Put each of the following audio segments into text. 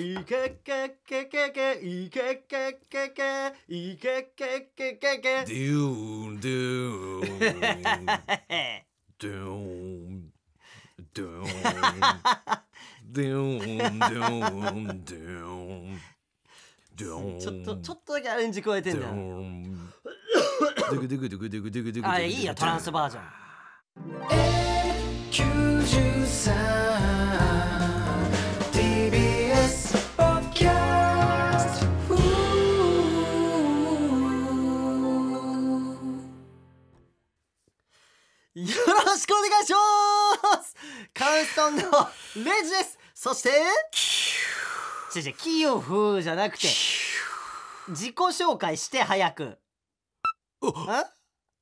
いけけけけけいけけけけいけけけけけデューンデューンデューンデューンデューンデューンデューンちょっとちょっとだけアレンジ加えてんだよ。ドゥクドゥクドゥクドいいやトランスバージョン。しくお願いしますカウストンのレジですそしてじゃじゃ、キヨフじゃなくて自己紹介して早く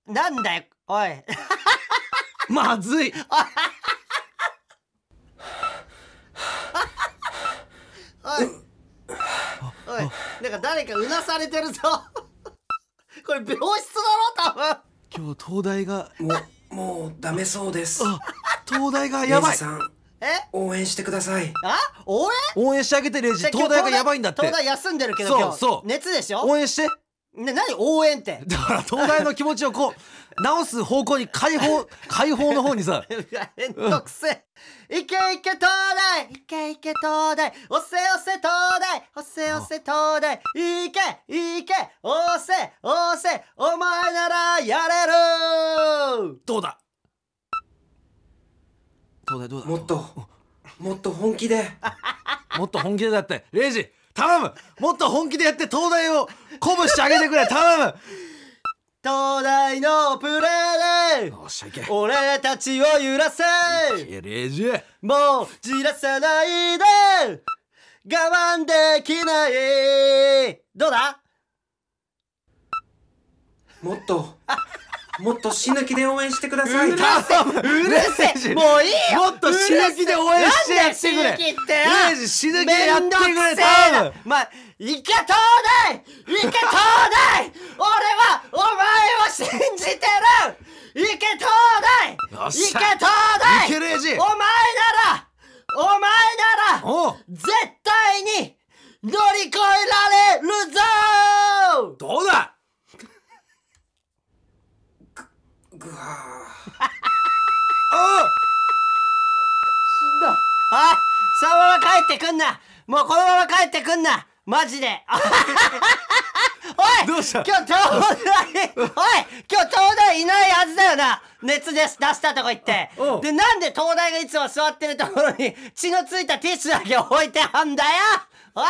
なんだよおいまずいおいおいなんか誰かうなされてるぞこれ病室だろ多分今日東大がもうダメそうです。東大がやばい。え応援してください。あ応援応援してあげてレジ。東大がやばいんだって。東大休んでるけどそうそう。熱でしょ応援して。な、何応援って。だから東大の気持ちをこう 直す方向に解放解放の方にさ めんどくせえ。いけいけ東大いけいけ東大押せ押せ東大押せ押せ東大いけいけ押せ押せお前ならやれるどうだ東大どうだもっともっと本気で もっと本気でだってレイジ頼むもっと本気でやって東大を鼓舞してあげてくれ頼む東大のプレーで俺たちを揺らせもうじらさないで我慢できないどうだもっともっと死ぬ気で応援してください。うるせえ。もういいよ。もっと死ぬ気で応援してやってくれ。死ぬ気でやってくれ。頼む。まあいけとうだいいけとうだい俺はお前を信じてるいけとうだいいけとうだいけレイジお前ならお前なら絶対に乗り越えられるぞどうだぐ、ぐわーあ死んだあ、そのまま帰ってくんなもうこのまま帰ってくんなマジで おいどうした今日東大おい今日東大いないはずだよな熱です出したとこ行ってでなんで東大がいつも座ってるところに血のついたティッシュだけ置いてあんだよおい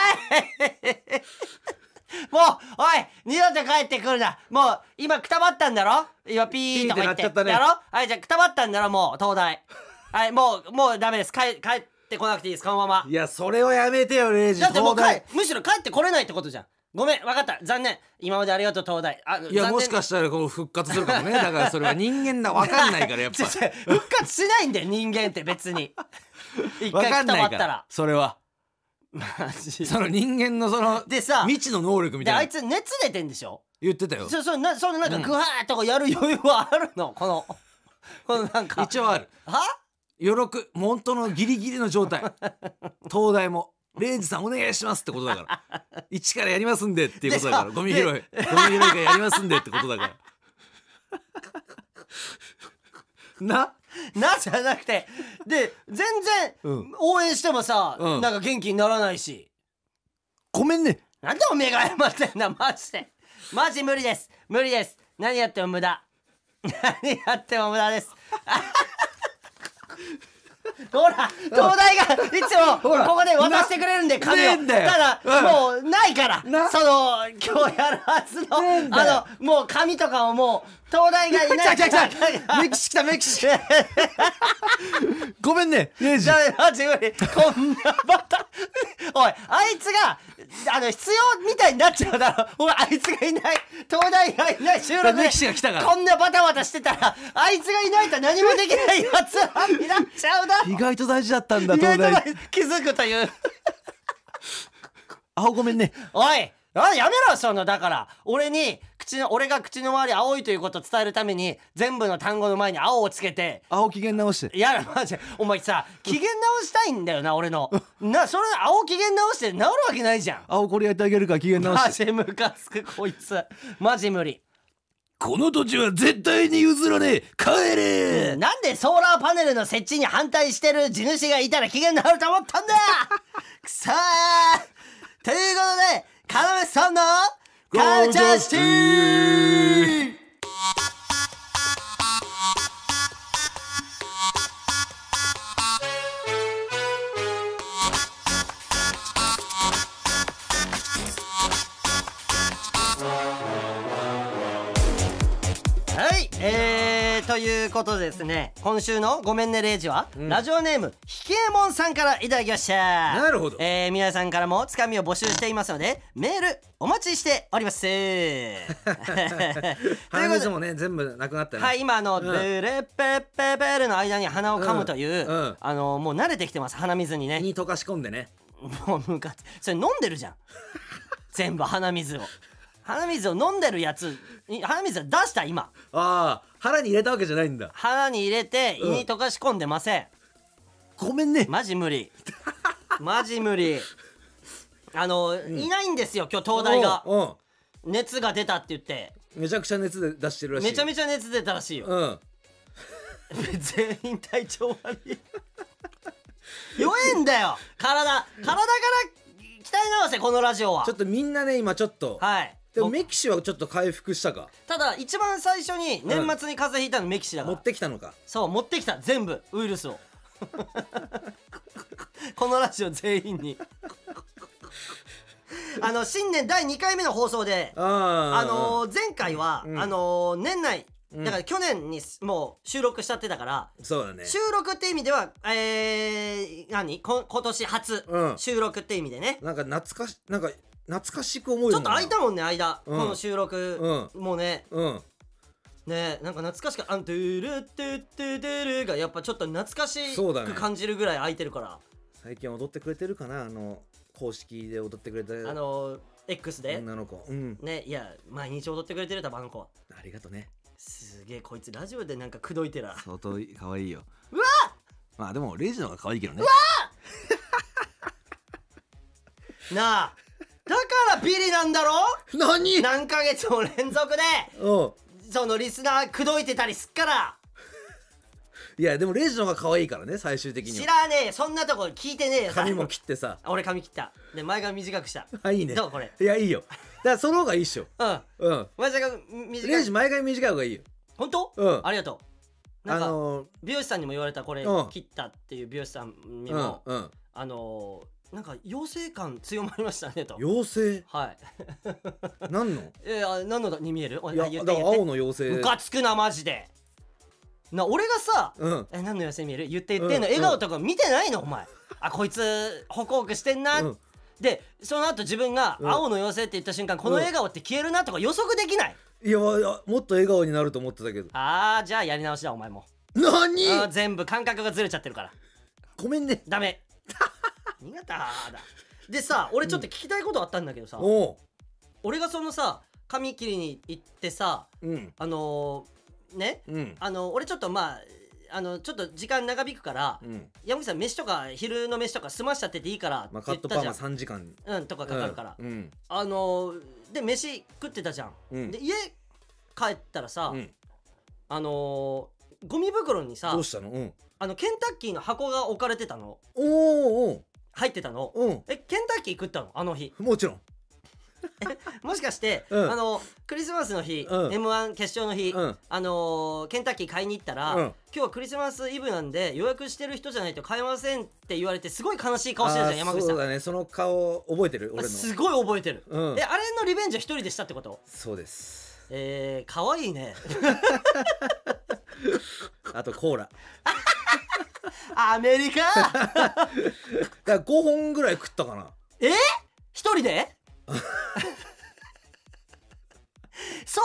もうおい二度と帰ってくるなもう今くたばったんだろ今ピーとか言ってっっ、ね、だろはいじゃあくたばったんだろもう東大はいもうもうダメです帰帰ってこなくていいですこのままいやそれをやめてよレイジだってもう帰むしろ帰ってこれないってことじゃんごめん分かった残念今までありがとう東大あいやもしかしたらこう復活するかもねだからそれは人間な分かんないからやっぱ 復活しないんだよ人間って別に 一回固まったらそれはマジその人間のそのでさ未知の能力みたいなあいつ熱出てんでしょ言ってたよそそなそのなんかグワーとかやる余裕はあるの、このこのなんか一応あるは余力本当のギリギリの状態東大も「レイジさんお願いします」ってことだから「一からやりますんで」っていうことだからゴミ拾いゴミ拾いがやりますんでってことだから。ななじゃなくてで全然、うん、応援してもさ、うん、なんか元気にならないしごめんねなんでおめえが謝ってんだマジでマジ無理です無理です何やっても無駄何やっても無駄ですほら東大がいつもここで渡してくれるんで紙をただ、もうないからその今日やるはずのあのもう紙とかをもう東大がいない。来た来た来た。メキシ来たメキシ。ごめんね。レイジ。あ自分こんなバタ。おいあいつがあの必要みたいになっちゃうだろ。おいあいつがいない。東大がいない収録で。メキシが来たから。こんなバタバタしてたらあいつがいないと何もできないやつになっちゃうだ意外と大事だったんだ東大。気づくという。あごめんね。おい。あやめろそのだから俺に口の俺が口の周り青いということを伝えるために全部の単語の前に青をつけて青機嫌直していやマジお前さ機嫌直したいんだよな俺のなそれ青機嫌直して治るわけないじゃん青これやってあげるから機嫌直してマジムカつくこいつマジ無理この土地は絶対に譲らねえ帰れ、なんでソーラーパネルの設置に反対してる地主がいたら機嫌直ると思ったんだくさーということでカナメさんのカルチャーシティということでですね今週の「ごめんねレイジは」うんラジオネームひけえもんさんからいただきましたなるほどえー、皆さんからもつかみを募集していますのでメールお待ちしておりますという鼻もね全部なくなったね、はい、今あの、ブルペペペルの間に鼻を噛むという、うんうんあのもう慣れてきてます鼻水に胃ねに溶かし込んでねもうムカつそれ飲んでるじゃん全部鼻水を鼻水を飲んでるやつ鼻水を出した今ああ腹に入れたわけじゃないんだ腹に入れて胃に溶かし込んでません、ごめんねマジ無理マジ無理あの、いないんですよ今日東大がうん熱が出たって言ってめちゃくちゃ熱で出してるらしいめちゃめちゃ熱出たらしいよ、うん、全員体調悪い弱えんだよ体体から鍛え直せこのラジオはちょっとみんなね今ちょっとはいでもメキシはちょっと回復したかただ一番最初に年末に風邪ひいたのメキシだから、持ってきたのかそう持ってきた全部ウイルスを このラジオ全員に あの新年第2回目の放送であ、あのー、前回は、うん、あのー、年内だから去年にもう収録しちゃってたから、そうだね。収録って意味では、えー、何こ今年初収録って意味でね。なんか懐かし、なんか懐かしく思うよちょっと空いたもんね間、うん、この収録、うん、もうね、うん、ねなんか懐かしく「あんトゥルトゥトゥトゥル」がやっぱちょっと懐かしく感じるぐらい空いてるから、ね、最近踊ってくれてるかなあの公式で踊ってくれてあの X で女の子、うん、ねいや毎日踊ってくれてるたばの子ありがとねすげえこいつラジオでなんか口説いてら相当かわいいようわまあでもレイジの方が可愛いけどねうわ なあからビリなんだろ何何ヶ月も連続で、うん、そのリスナー口説いてたりすっから。いやでもレイジの方が可愛いからね最終的に知らねえそんなとこ聞いてねえよ髪も切ってさ俺髪切ったで前髪短くしたあいいねどうこれいやいいよだからその方がいいっしょうんうん前髪短いレイジ前髪短い方がいいよ本当うんありがとうなんか、あのー、美容師さんにも言われたこれ、うん、切ったっていう美容師さんにも、うんうん、あのーなんか妖精感強まりましたねと妖精はい何の ええいや何のだに見えるいやだから青の妖精むかつくなマジでな俺がさ、うん、え何の妖精見える言って言ってんの、うん、笑顔とか見てないのお前あこいつホクホクしてんな、うん、でその後自分が青の妖精って言った瞬間、この笑顔って消えるなとか予測できないいやもっと笑顔になると思ってたけどああじゃあやり直しだお前も何全部感覚がずれちゃってるからごめんねダメ 新潟だでさ俺ちょっと聞きたいことあったんだけどさ、俺がそのさ髪切りに行ってさうんあのーねうんあの俺ちょっとまああのちょっと時間長引くから、うん山口さん飯とか昼の飯とか済ましちゃってていいからってまあ、カットパーマ3時間うんとかかかるから、うんうんあのーで飯食ってたじゃん、うんで家帰ったらさ、うんあのーゴミ袋にどさうしたのうんあのケンタッキーの箱が置かれてたのおーお入ってたの、うん、えケンタッキー食ったのあの日もちろん もしかして、うん、あのクリスマスの日、うん、m 1決勝の日、うん、あのー、ケンタッキー買いに行ったら、うん、今日はクリスマスイブなんで予約してる人じゃないと買えませんって言われてすごい悲しい顔してるじゃん山口さんそうだねその顔覚えてる俺のすごい覚えてる、うん、えあれのリベンジは一人でしたってことそうですえー、かわいいね あとコーラ アメリカ だから5本ぐらい食ったかなえ一人で 相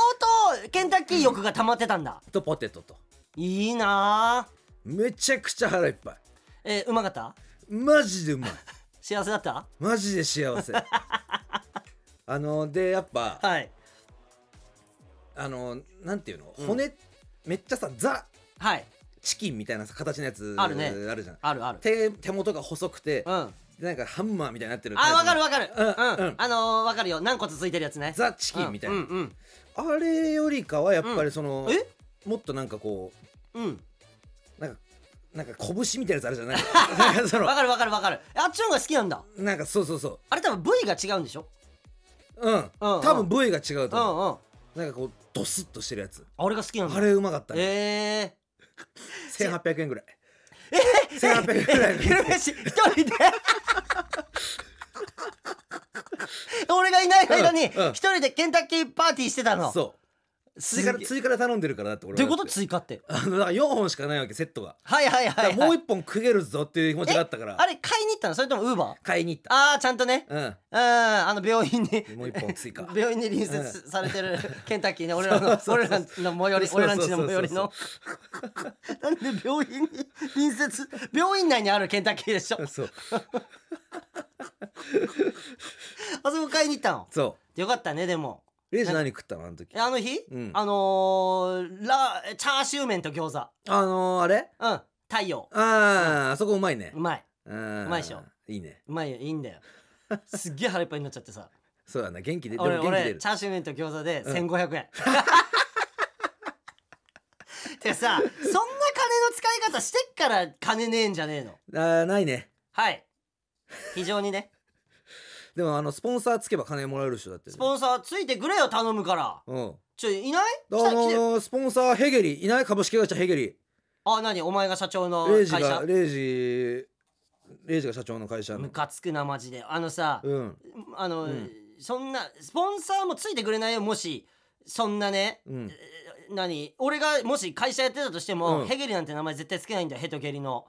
当ケンタッキー欲が溜まってたんだ、とポテトといいなめちゃくちゃ腹いっぱいえーうまかったマジでうまい 幸せだったマジで幸せあのでやっぱはいあのなんていうのうん骨、めっちゃさザはいチキンみたいな形のやつあるじゃんあるある手手元が細くて、うんなんかハンマーみたいになってるあわかるわかるうん、うん、あのー、わかるよ軟骨続いてるやつねザ・チキンみたいな、うんうんうん、あれよりかはやっぱりその、うん、もっとなんかこううんなんかなんか拳みたいなやつあるじゃない わかるわかるわかるあっちの方が好きなんだなんかそうそうそうあれ多分部位が違うんでしょうん、うん、多分部位が違うと思う、うんうん、なんかこうドスッとしてるやつあれが好きなんだあれうまかったねええー千八百円ぐらいええ、千八百円ぐらい昼飯一人で俺がいない間に一人でケンタッキーパーティーしてたのそう追加追加で頼んでるからだって俺どういうこと追加ってあのだから4本しかないわけセットがはいはいはい、はい、もう1本くげるぞっていう気持ちがあったからあれ買いに行ったのそれともウーバー買いに行ったああちゃんとねうんうんあの病院にもう1本追加 病院に隣接されてる ケンタッキーね俺らの俺らの最寄り俺らんちの最寄りの なんで病院に隣接病院内にあるケンタッキーでしょそうあそこ買いに行ったのそうよかったねでもレイジ何食ったのあの時あの日、うん、あのー、ラチャーシュー麺と餃子あのー、あれうん太陽あうん、あそこうまいねうまいうまいでしょいいねうまいよいいんだよ すっげえ腹いっぱいになっちゃってさそうだな元気で俺俺チャーシュー麺と餃子で1500円、うん、って さそんな金の使い方してっから金ねえんじゃねえのあないねはい非常にねでもあのスポンサーつけば金もらえる人だってスポンサーついてくれよ頼むからうんちょいないどうもースポンサーヘゲリいない株式会社ヘゲリあ何お前が社長のレイジがレイジレイジが社長の会社ムカつくなマジであのさ、うんあの、うんそんなスポンサーもついてくれないよもしそんなねうん何俺がもし会社やってたとしても、うんヘゲリなんて名前絶対つけないんだよヘトゲリの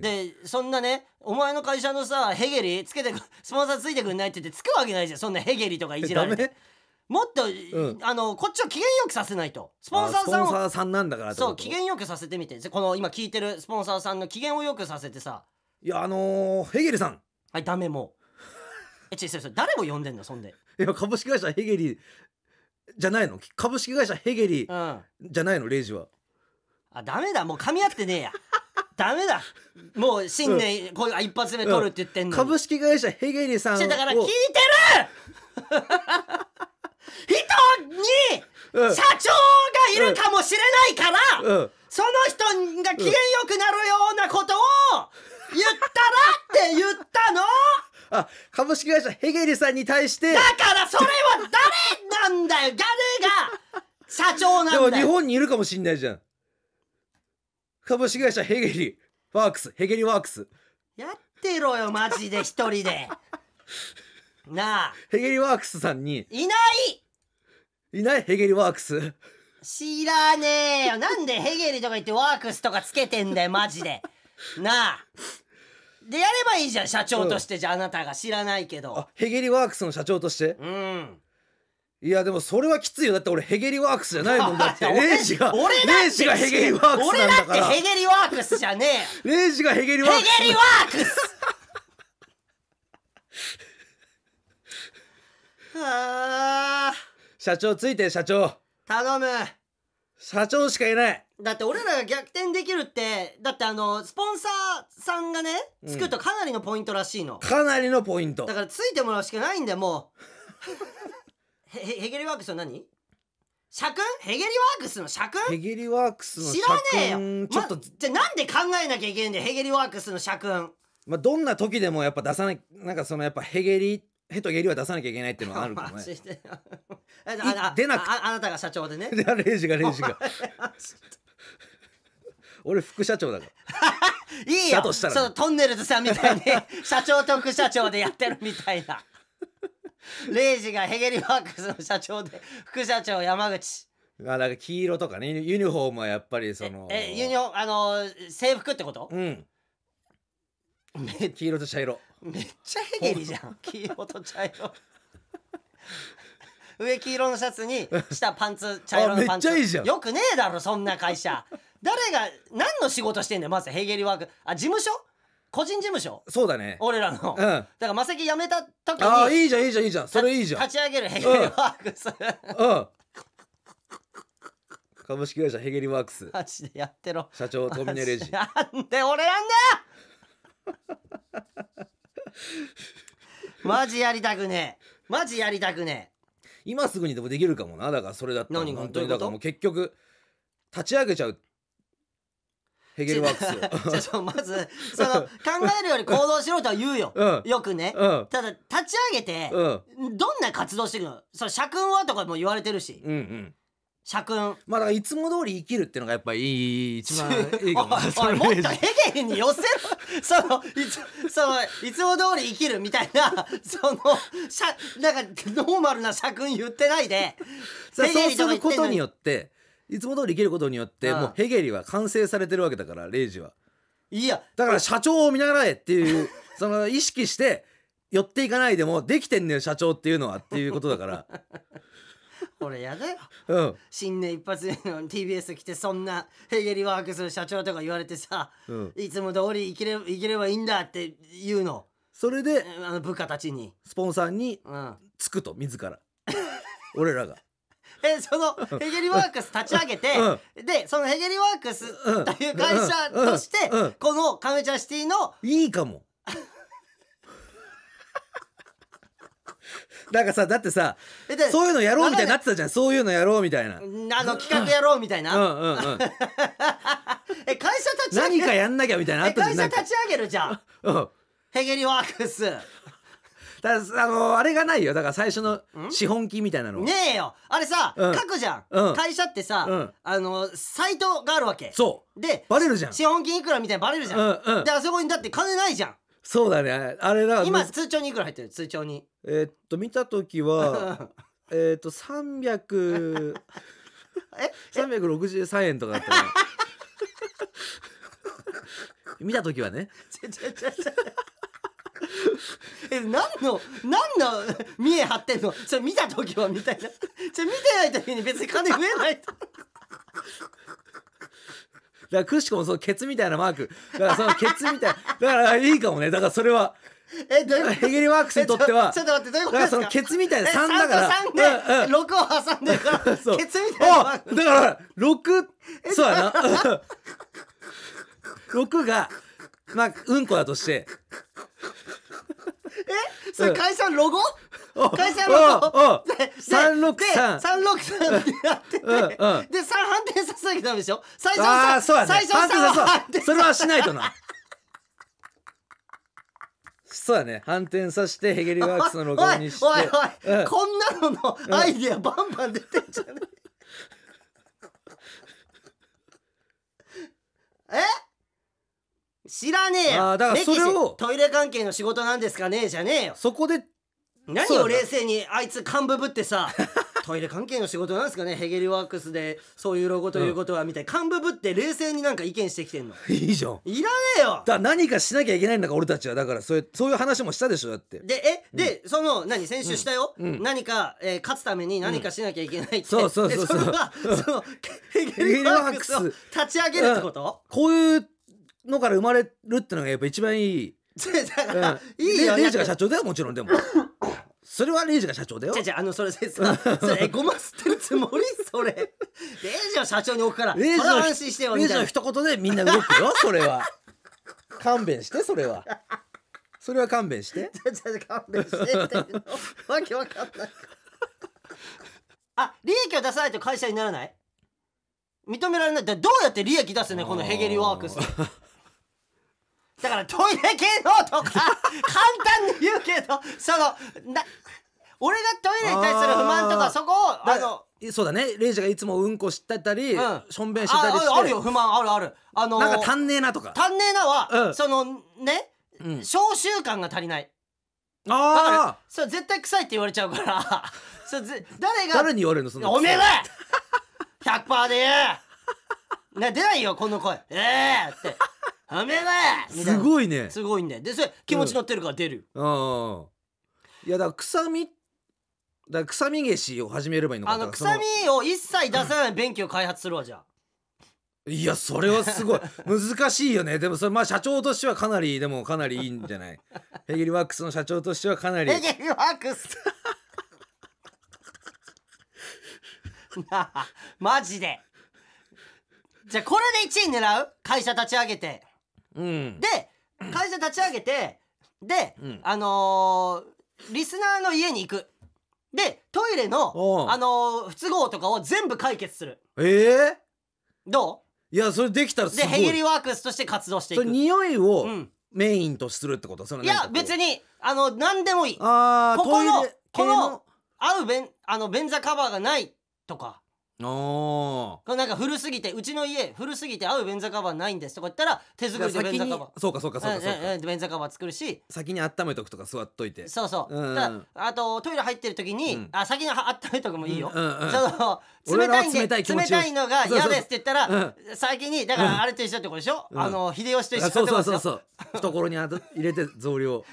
でそんなねお前の会社のさヘゲリつけてスポンサーついてくんないって言ってつくわけないじゃんそんなヘゲリとかいじられて。もっと、うん、あのこっちを機嫌よくさせないとスポンサーさんをスポンサーさんなんだからそう機嫌よくさせてみてこの今聞いてるスポンサーさんの機嫌をよくさせてさいやあのー、ヘゲリさんはいダメもう え違う違う誰を呼んでんのそんでいや株式会社ヘゲリじゃないの株式会社ヘゲリ、じゃないのレイジはあダメだもう噛み合ってねえやダメだもう新年こういう一発目取るって言ってんの、株式会社ヘゲリさんだから聞いてる 人に社長がいるかもしれないから、うん、その人が機嫌よくなるようなことを言ったらって言ったのあ株式会社ヘゲリさんに対してだからそれは誰なんだよ誰が社長なんだよでも日本にいるかもしれないじゃん株式会社ヘゲリワークスヘゲリワークスやってろよマジで一人でなあヘゲリワークスさんにいないいないヘゲリワークス知らねえよなんでヘゲリとか言ってワークスとかつけてんだよマジでなあでやればいいじゃん社長として、じゃああなたが知らないけどあヘゲリワークスの社長としてうんいやでもそれはきついよだって俺ヘゲリワークスじゃないもんだって レイジが俺レイジがヘゲリワークス俺だってヘゲリワークスじゃねえ レイジがヘゲリワークスヘゲリワークス はあ社長ついて社長頼む社長しかいないだって俺らが逆転できるってだってあのスポンサーさんがねつくとかなりのポイントらしいの、うん、かなりのポイントだからついてもらうしかないんだよもうへへゲリワークスは何社訓ヘゲリワークスの社訓ヘゲリワークスの社訓知らねえよちょっと、ま、じゃあなんで考えなきゃいけないんだよヘゲリワークスの社訓まあどんな時でもやっぱ出さないなんかそのやっぱヘゲリヘとゲリは出さなきゃいけないっていうのはあるからね 出なくああなたが社長でね レイジがレイジが 俺副社長だからいいよだとしたら、ね、そのトンネルズさんみたいに社長と副社長でやってるみたいなレイジがヘゲリワークスの社長で副社長山口あだか黄色とかねユニフォームはやっぱりそのえユニフォームあの制服ってことうん黄色と茶色めっちゃヘゲリじゃん 黄色と茶色 上黄色のシャツに下パンツ茶色のパンツめっちゃいいじゃんよくねえだろそんな会社誰が何の仕事してんだよまずヘゲリワークあ事務所個人事務所そうだね俺らの、うん、だからマセキ辞めた時にああいいじゃんいいじゃんいいじゃんそれいいじゃん立ち上げるヘゲリワークス、うん、うん、株式会社ヘゲリワークスマジでやってろ社長トミネレジなんで俺なんだよ マジやりたくねえマジやりたくねえ今すぐにでもできるかもなだからそれだったら何本当にだからもう結局立ち上げちゃうヘゲルワークスじゃそまずその考えるより行動しろとは言うよ、うんよくね、うんただ立ち上げて、うんどんな活動していくのその社訓はとかも言われてるしうんうん社訓まあだからいつも通り生きるっていうのがやっぱいい一番 いいかもおおもっとヘゲルに寄せろそのいつそのいつも通り生きるみたいなそのしゃなんかノーマルな社訓言ってないでそうすることによっていつも通り生きることによってもうヘゲリは完成されてるわけだからレイジはいやだから社長を見習えっていう その意識して寄っていかないでもできてんねん社長っていうのはっていうことだから俺 やだようん新年一発目の TBS 来てそんなヘゲリワークする社長とか言われてさ、うんいつも通り生きれ生きればいいんだって言うのそれであの部下たちに、スポンサーにうん、つくと自ら俺らがえそのヘゲリワークス立ち上げて、でそのヘゲリワークスという会社として、このカムチャシティのいいかも なんかさだってさそういうのやろうみたいになってたじゃんそういうのやろうみたいなあの企画やろうみたいな 会社立ち上げ何かやんなきゃみたいな会社立ち上げるじゃん、うん、ヘゲリワークスだあのあれがないよだから最初の資本金みたいなのねえよあれさ、うん書くじゃん、うん会社ってさ、うんあのサイトがあるわけそうでバレるじゃん資本金いくらみたいなバレるじゃん、うんうんであそこにだって金ないじゃんそうだねあれだから今通帳にいくら入ってる通帳にえーっと見た時は えーっと300 え363円とかだったね 見た時はねちうちうちう え何の何の見え張ってんのそれ見た時はみたいなそれ見てない時に別に金増えないと だからくしくもそのケツみたいなマークだからそのケツみたいなだからいいかもねだからそれはえどういうヘゲリワークスにとってはちょっと待ってどういうことですかだからそのケツみたいな3だから3で6を挟んでるから ケツみたいなだから6そうやな6がまあうんこだとしてえそれ会社ロゴ、会社ロゴ三六三三六三ってやってて、で三反転させなきゃダメでしょ最初あそうや、ね、最初反転さそれはしないとなそうだね反転させてヘゲリワークスのロゴにしておいおい、うん、こんなののアイディアバンバン出てんじゃねえ知らねえやだからそれをトイレ関係の仕事なんですかねじゃねえよそこで何を冷静にあいつ幹部ぶってさ トイレ関係の仕事なんですかねヘゲルワークスでそういうロゴということは、みたい幹部ぶって冷静になんか意見してきてんのいいじゃんいらねえよだ何かしなきゃいけないんだから俺たちはだからそういうそういう話もしたでしょだってでえ、うん、でその何先週したよ、うん、何か、えー、勝つために何かしなきゃいけないって、うん、そうそうそうそうその ヘゲルワークスを立ち上げるってこと、こういうのから生まれるってのがやっぱ一番いい。だから、いいよ。レイジが社長だよもちろんでも。それはレイジが社長だよ。じゃじゃあの、それ、それ、それごま吸ってるつもりそれ。レイジを社長に置くから、レイジの安心してよ、レみイジたいのな。一言でみんな動くよそれは。勘弁してそれは。それは勘弁して。じゃじゃ勘弁してってわけわかんない。あ、利益を出さないと会社にならない認められない。だどうやって利益出すね、このヘゲリワークス。だからトイレ系のとか、簡単に言うけど、その、な、俺がトイレに対する不満とか、そこを、あの、そうだねレイジがいつもうんこしてたり、うん、しょんべんしてたりしてあるよ不満あるあるあのー、なんか足んねえなとか足んねえなは、うん、そのね、うん、消臭感が足りないああそう絶対臭いって言われちゃうから そぜ誰が誰に言われるのそのおめえ 100%で言出ないよこの声ええー、って「めすごいねすごいんでそれ気持ち乗ってるから出る、うん、いやだから臭みだ臭み消しを始めればいいのかなあの臭みを一切出さない便器を開発するわじゃあ。いやそれはすごい難しいよねでもそれまあ社長としてはかなりでもかなりいいんじゃない ヘギリワックスの社長としてはかなりヘギリワックス なあマジでじゃあこれで1位狙う会社立ち上げて。うん。で、会社立ち上げて、で、うんあのーリスナーの家に行く。で、トイレの、あのー不都合とかを全部解決する。ええどういや、それできたらうすで、ヘゲリワークスとして活動していそれ匂いをうん。メインとするってことそのいや、別に、あの、何でもいい。ああ、ここのトこの合う便、あの、便座カバーがないとか。ああ。なんか古すぎてうちの家古すぎて合う便座カバーないんですとか言ったら手作りで便座カバーそうかそうかそうかそうか、便座カバー作るし先に温めとくとか座っといてそうそう、うん、だあとトイレ入ってる時に、うん、あ先に温めとくもいいよ、うんうんうん、その冷たいんで冷たいのが嫌ですって言ったら先にだからあれと一緒ってことでしょ、うん、あの秀吉と一緒ってことでしょそうそうそうそう懐にあ入れて増量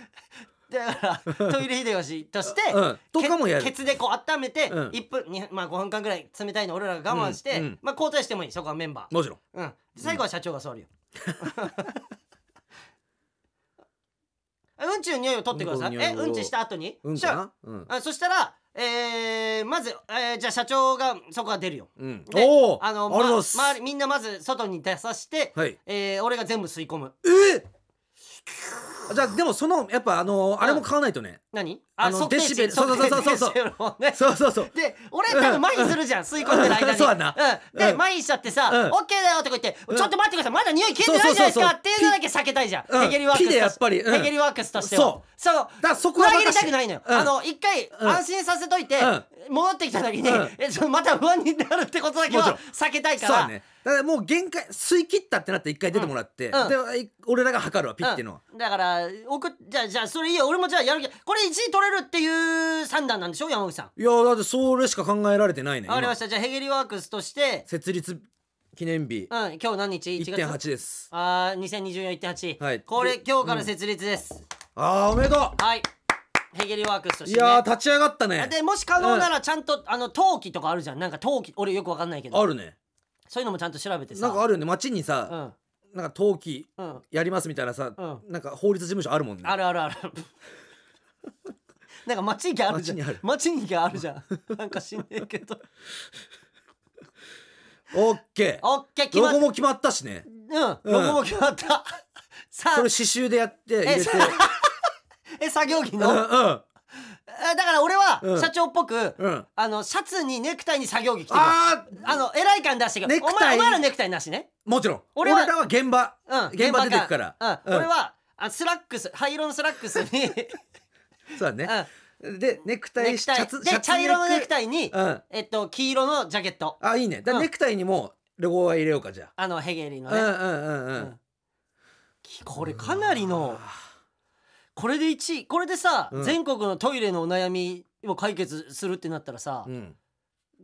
だからトイレ秀吉として、うんとかもやるケツでこう温めてうん1分、まあ、5分間ぐらい冷たいの俺らが我慢して、うんうんまあ、交代してもいいそこはメンバー、もちろんうん、最後は社長が座るよ、うん、ちの匂いを取ってくださいうんえうんちした後にうんかなうんあそしたら、えーまず、えーじゃあ社長がそこが出るようんおおあの、ま、周りみんなまず外に出さして、はいえー俺が全部吸い込むえーじゃあでもそのやっぱあのあれも買わないとね、何あのデシベルそうそうそうそうそうそうそうそうで俺多分麻痺するじゃん、吸い込んでる間にそうやな、うん、で、麻痺しちゃってさ「オッケーだよ」とか言って、ちょっと待ってくださいまだ匂い消えてないじゃないですか」っていうのだけ避けたいじゃん、ヘゲリワークスでやっぱり、ヘゲリワークスとしてそうそうだからそこは裏切りたくないのよ、あの一回安心させといて、戻ってきた時に、えまた不安になるってことだけは避けたいから、そうねだからもう限界吸い切ったってなって一回出てもらって、うんんで俺らが測るわピッてのは、だから送じゃあじゃあそれいいよ俺もじゃあやるけどこれ1位取れるっていう算段なんでしょ山口さんいやだってそれしか考えられてないねわかりましたじゃあヘゲリワークスとして、設立記念日うん、今日何日1月1.8ですああ2024.8、はいこれ今日から設立です、ああおめでとうはいヘゲリワークスとしいて、ね、やー立ち上がったねでもし可能ならちゃんと、あの陶器とかあるじゃんなんか陶器俺よくわかんないけどあるねそういうのもちゃんと調べてさなんかあるよね街にさ、うん、なんか登記やりますみたいなさ、うん、なんか法律事務所あるもんねあるあるあるなんか街にあるじゃん街にあるじゃんなんかしんねえけどオッケーオッケーロゴも決まったしねうん、ロゴも決まったさあこれ刺繍でやって入れてえ作業着のうんだから俺は社長っぽく、うん、あのシャツにネクタイに作業着着てるああの偉い感出してけどお前お前らネクタイなしねもちろん俺らは現場、うん、現場出てくから、うん、俺はあスラックス灰色のスラックスに そうだね、でネクタイシャツで茶色のネクタイに、えっと黄色のジャケットあいいねだネクタイにもロゴは入れようかじゃああのヘゲリのねうんうんうんうん、これかなりの、うんこれで1位これでさ、うん全国のトイレのお悩みを解決するってなったらさ、うん、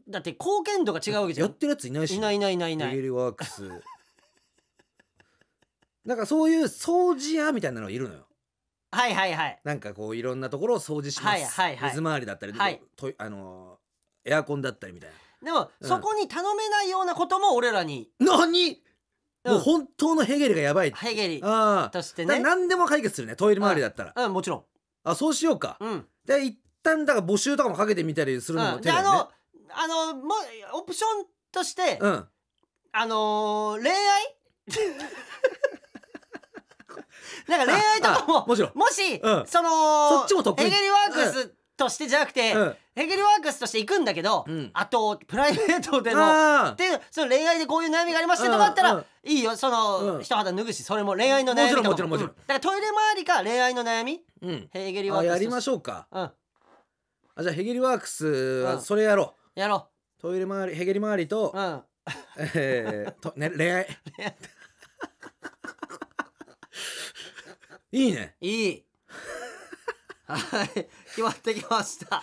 だって貢献度が違うわけじゃんやってるやついないしいないいないいないいなテレいビワークス なんかそういう掃除屋みたいなのがいるのよはいはいはいなんかこういろんなところを掃除します、はいはいはい水回りだったり、はいとあのエアコンだったりみたいなでも、うんそこに頼めないようなことも俺らにな何もう本当のヘゲリがやばいヘゲリあとしてね何でも解決するねトイレ周りだったらうん、もちろんあそうしようか、うん、で一旦だから募集とかもかけてみたりするのも手だよね、あのもオプションとして、うん、あの恋愛 なんか恋愛とかももちろんもし、うん、そのそっちも得意エゲリワークスとしてじゃなくて、うんヘゲルワークスとして行くんだけど、うんあとプライベートでのでその恋愛でこういう悩みがありましたとかあったら、うんいいよその、うん一肌脱ぐしそれも恋愛の悩みとかももちろんもちろんもちろんうだからトイレ周りか恋愛の悩みうんヘゲルワークスやりましょうかうんあじゃあヘゲリワークスはそれやろう、やろうトイレ周りヘゲリ周りとう、んえーとね、恋愛 いいねいいはい、決まってきました。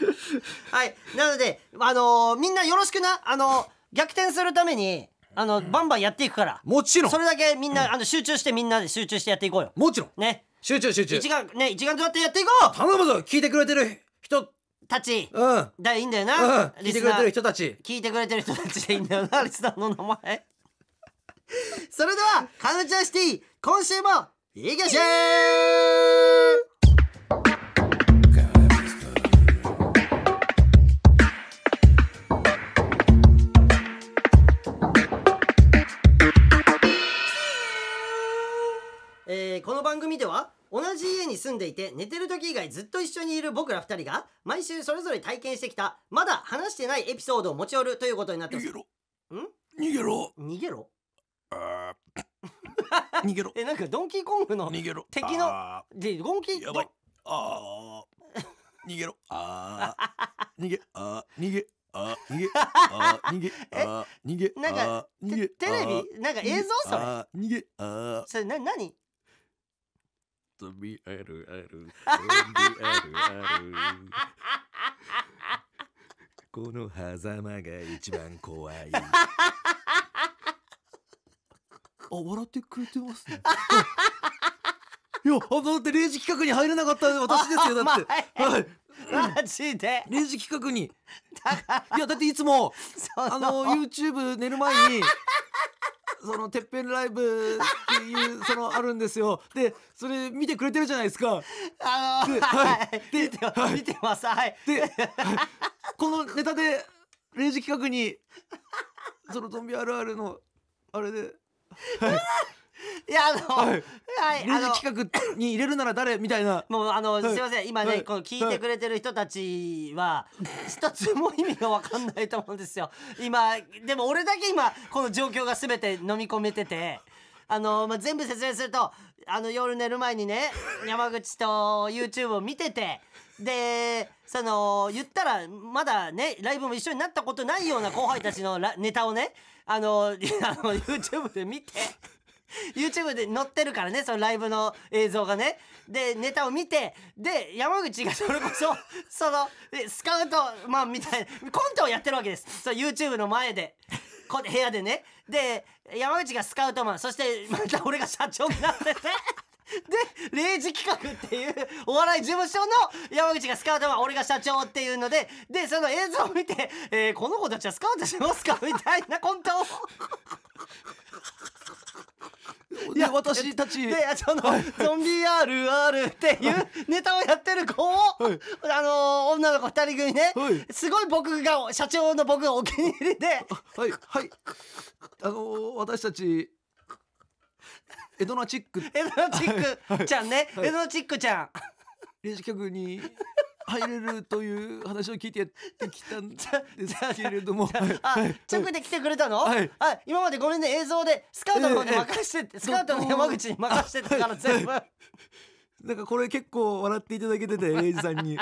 はい、なので、あのー、みんなよろしくな、あのー、逆転するために、あの、バンバンやっていくから。もちろん。それだけみんな、あの、集中して、みんなで集中してやっていこうよ。もちろん。ね。集中集中。一丸、ね、一丸となってやっていこう頼むぞ聞いてくれてる人たち。うん。だ、いいんだよな。うん。聞いてくれてる人たち。聞いてくれてる人たちでいいんだよな、リスナーの名前。それでは、カヌチャシティ、今週も、いきましょう番組では同じ家に住んでいて寝てる時以外ずっと一緒にいる僕ら2人が毎週それぞれ体験してきたまだ話してないエピソードを持ち寄るということになってます逃げろん逃げろ逃げろあ 逃げろえなんかドンキーコングの逃げろ敵のでドンキーやばいあ逃げろあ 逃げあ逃げあ逃げあ逃げ え逃げなんかテレビなんか映像それ逃げあそれな何と見あるある、あるある。この狭間が一番怖い。あ、笑ってくれてますね。いや、あ、だってレイジ企画に入れなかった私ですよ、だって。はい。マジでレイジ企画に。いや、だっていつも、あの、YouTube 寝る前に、そのてっぺんライブっていうそのあるんですよでそれ見てくれてるじゃないですかあのー、はい、見はい、見てますはいで、このネタで0時企画にそのゾンビあるあるのあれで、はいいや、あの、はい、あの、企画に入れるなら誰みたいな。もう、あの、すいません、今ね、この聞いてくれてる人たちは、一つも意味がわかんないと思うんですよ。今、でも俺だけ今、この状況が全て飲み込めてて、あの、まあ、全部説明すると、あの、夜寝る前にね、山口と YouTube を見てて、で、その、言ったら、まだね、ライブも一緒になったことないような後輩たちのネタをね、あの、あの YouTube で見て、YouTube で載ってるからねそのライブの映像がねでネタを見てで山口がそれこそ そのスカウトマンみたいなコントをやってるわけですそう YouTube の前でこ部屋でねで山口がスカウトマンそしてまた俺が社長になってて。で、イ時企画っていうお笑い事務所の山口がスカウトは俺が社長っていうので、で、その映像を見て、えー、この子たちはスカウトしますかみたいなコントを。いや私たちでその、はい、ゾンビ RR っていうネタをやってる子を、はい、あの女の子2人組ね、はい、すごい僕が社長の僕がお気に入りではいはいあの私たちエドナチック。エドナチックちゃんね。エドナチックちゃん。レジ局に入れるという話を聞いてやってきたん ですけれども。あ、直で来てくれたの、はい、あ、今までごめんね、映像でスカウトの方に任せて、スカウトの山口に任せてたから全部。なんかこれ結構笑っていただけてて、エイジさんに。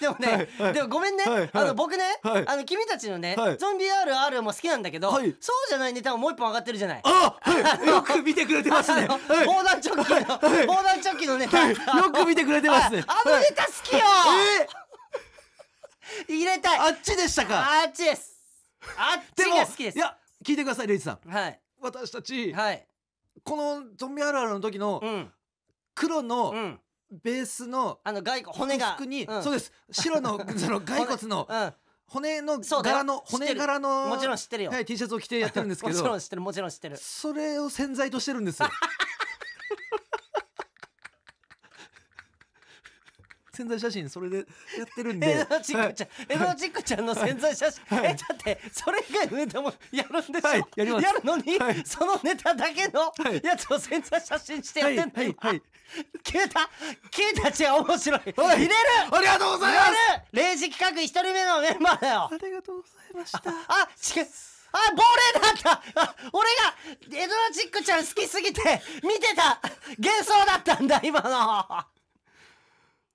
でもね、でもごめんね、あの僕ね、あの君たちのね、ゾンビ RR も好きなんだけど、そうじゃないネタももう一本上がってるじゃない。あ、よく見てくれてますね。防弾チョッキの、防弾チョッキのネタ。よく見てくれてますね。あのネタ好きよ。入れたい。あっちでしたか。あっちです。あっちが好きです。いや、聞いてください、レイジさん。はい。私たち、はい。このゾンビ RR の時の、黒の、うんベースのあの骸骨骨が服に、うんそうです白の その骸骨の骨の柄の骨柄のもちろん知ってるよはい、T シャツを着てやってるんですけど もちろん知ってるもちろん知ってるそれを洗剤としてるんですよ 潜在写真それでやってるんで江戸チックちゃん、江戸チックちゃんの潜在写真、えだってそれ以外のネタもやるんでしょ、やりますやるのに、そのネタだけのやつを潜在写真してやってんの、はい、はい、消えた消えたちは面白い入れるありがとうございますレイジ企画一人目のメンバーだよありがとうございましたあ違うあ、亡霊だったあ俺が、エドラチックちゃん好きすぎて、見てた幻想だったんだ、今の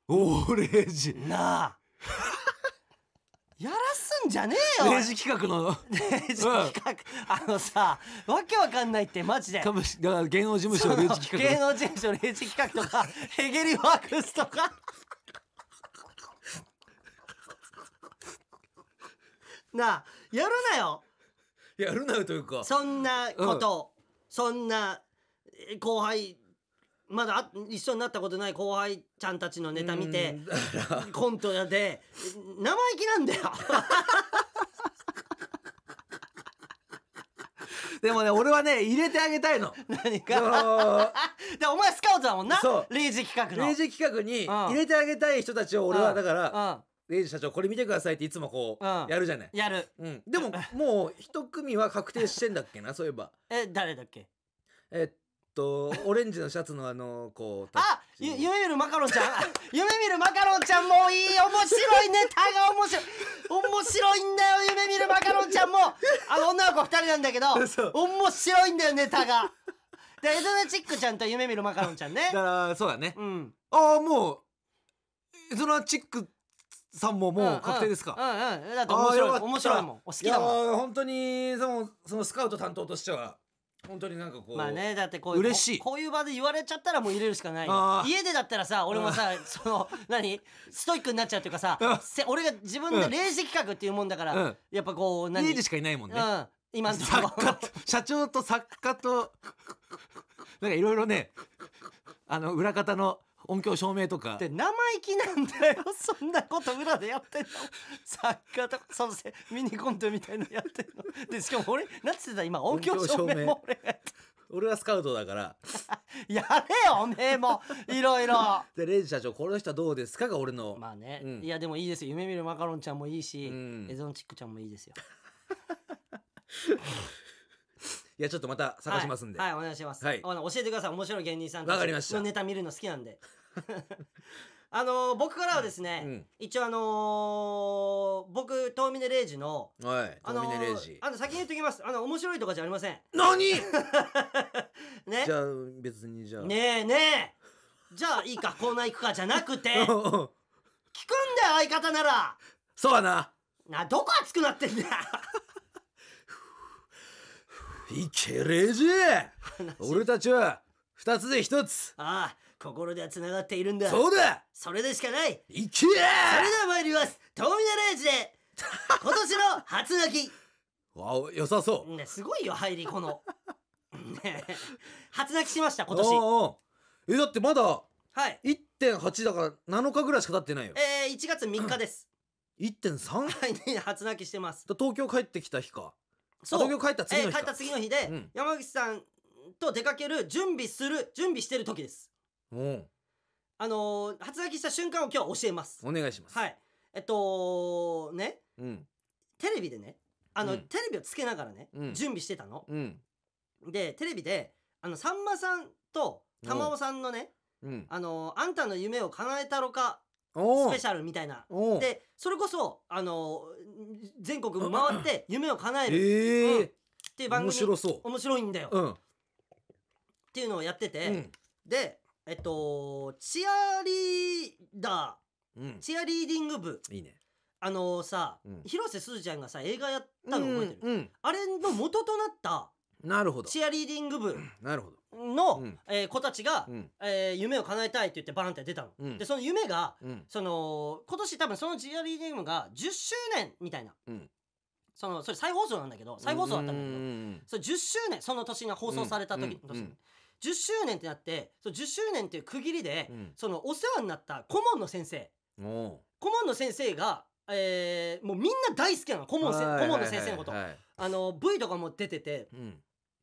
オレジなあ やらすんじゃねえよレジ企画のレジ企画、あのさわけわかんないってマジでだから芸能事務所レジ企画芸能事務所レジ企画とか ヘゲリワークスとかなあやるなよやるなよというかそんなこと、うん、そんな後輩まだ一緒になったことない後輩ちゃんたちのネタ見て、コントやで、生意気なんだよ でもね、俺はね、入れてあげたいの。何か。で、お前スカウトだもんな。そう。レイジ企画の。レイジ企画に入れてあげたい人たちを俺はだから、レイジ社長これ見てくださいっていつもこう、やるじゃない。やる。うん。でも、もう一組は確定してんだっけな、そういえば。え、誰だっけえっとオレンジのシャツのあのこうあゆ夢見るマカロンちゃん 夢見るマカロンちゃんもういい面白いネタが面白い面白いんだよ夢見るマカロンちゃんもあの女の子二人なんだけど 面白いんだよネタがでエドナチックちゃんと夢見るマカロンちゃんねだからそうだね、うん、ああもうエドナチックさんももう確定ですか。うんうん。だって面白い面白いもん。好きだもん。本当にそのそのスカウト担当としては本当になんかこうまあねだってこういう嬉しいこういう場で言われちゃったらもう入れるしかない家でだったらさ俺もさ その何ストイックになっちゃうというかさ俺が自分で零時企画っていうもんだから、うん、やっぱこう何家でしかいないもんね、うん、今のところ社長と作家となんかいろいろねあの裏方の音響照明とかで生意気なんだよ そんなこと裏でやってんの作家とかそのせミニコントみたいなのやってんのでしかも俺なってた今音響照明も俺が俺はスカウトだから やれよおめえもいろいろでレイジ社長この人はどうですかが俺のまあね、うん、いやでもいいですよ夢見るマカロンちゃんもいいし、うん、エゾンチックちゃんもいいですよ いやちょっとまた探しますんで、はい、はい、お願いします、はい、あの教えてください面白い芸人さんわかりましたネタ見るの好きなんで あのー、僕からはですね、うん、一応あのー、僕、遠峰レイジの、はい、あの遠峰レイジ。あの、先に言っときます。あの、面白いとかじゃありません。何 ね。じゃあ、別にじゃあ。ねえねえ。じゃあ、いいか、コーナー行くか、じゃなくて、聞くんだよ、相方なら。そうやな。な、どこ熱くなってんだよ。いけれじ俺たちは二つで一つああ心ではつながっているんだそうだそれでしかないいけそれでは参りますトー奈良市で今年の初泣きわお良さそう、ね、すごいよ入りこの初泣きしました今年えだってまだはい1.8だから7日ぐらいしか経ってないよえー、1月3日です 1.3? はい、ね、初泣きしてます東京帰ってきた日かそう東京帰った次の日えー帰った次の日で、うん山口さんと出かける準備する準備してる時ですうんあのー初書した瞬間を今日は教えますお願いします、はいえっとねうんテレビでねあの、うんテレビをつけながらね、うん準備してたのうんでテレビであのさんまさんと玉尾さんのね、うんあのーあんたの夢を叶えたろかスペシャルみたいなでそれこそあの全国回って 夢を叶える、えーうん、っていう番組面白そう面白いんだよ、うん、っていうのをやってて、うん、でえっとチアリーダー、チアリーディング部いいねあのさ、広瀬すずちゃんがさ映画やったの覚えてる、あれの元となったなるほどチアリーディング部なるほどの、うんえー子たちが、うんえー夢を叶えたいって言ってバーンって出たの。うんで、その夢が、うんその、今年多分その GRE ゲームが10周年みたいな。うんその、それ再放送なんだけど、再放送だったんだけど、うんそれ10周年、その年が放送された時の年、うんうん10周年ってなって、その10周年っていう区切りで、うんそのお世話になった顧問の先生、顧問の先生が、えーもうみんな大好きなの、顧問顧問の先生のこと。はいはいはいあの、V とかも出てて、うん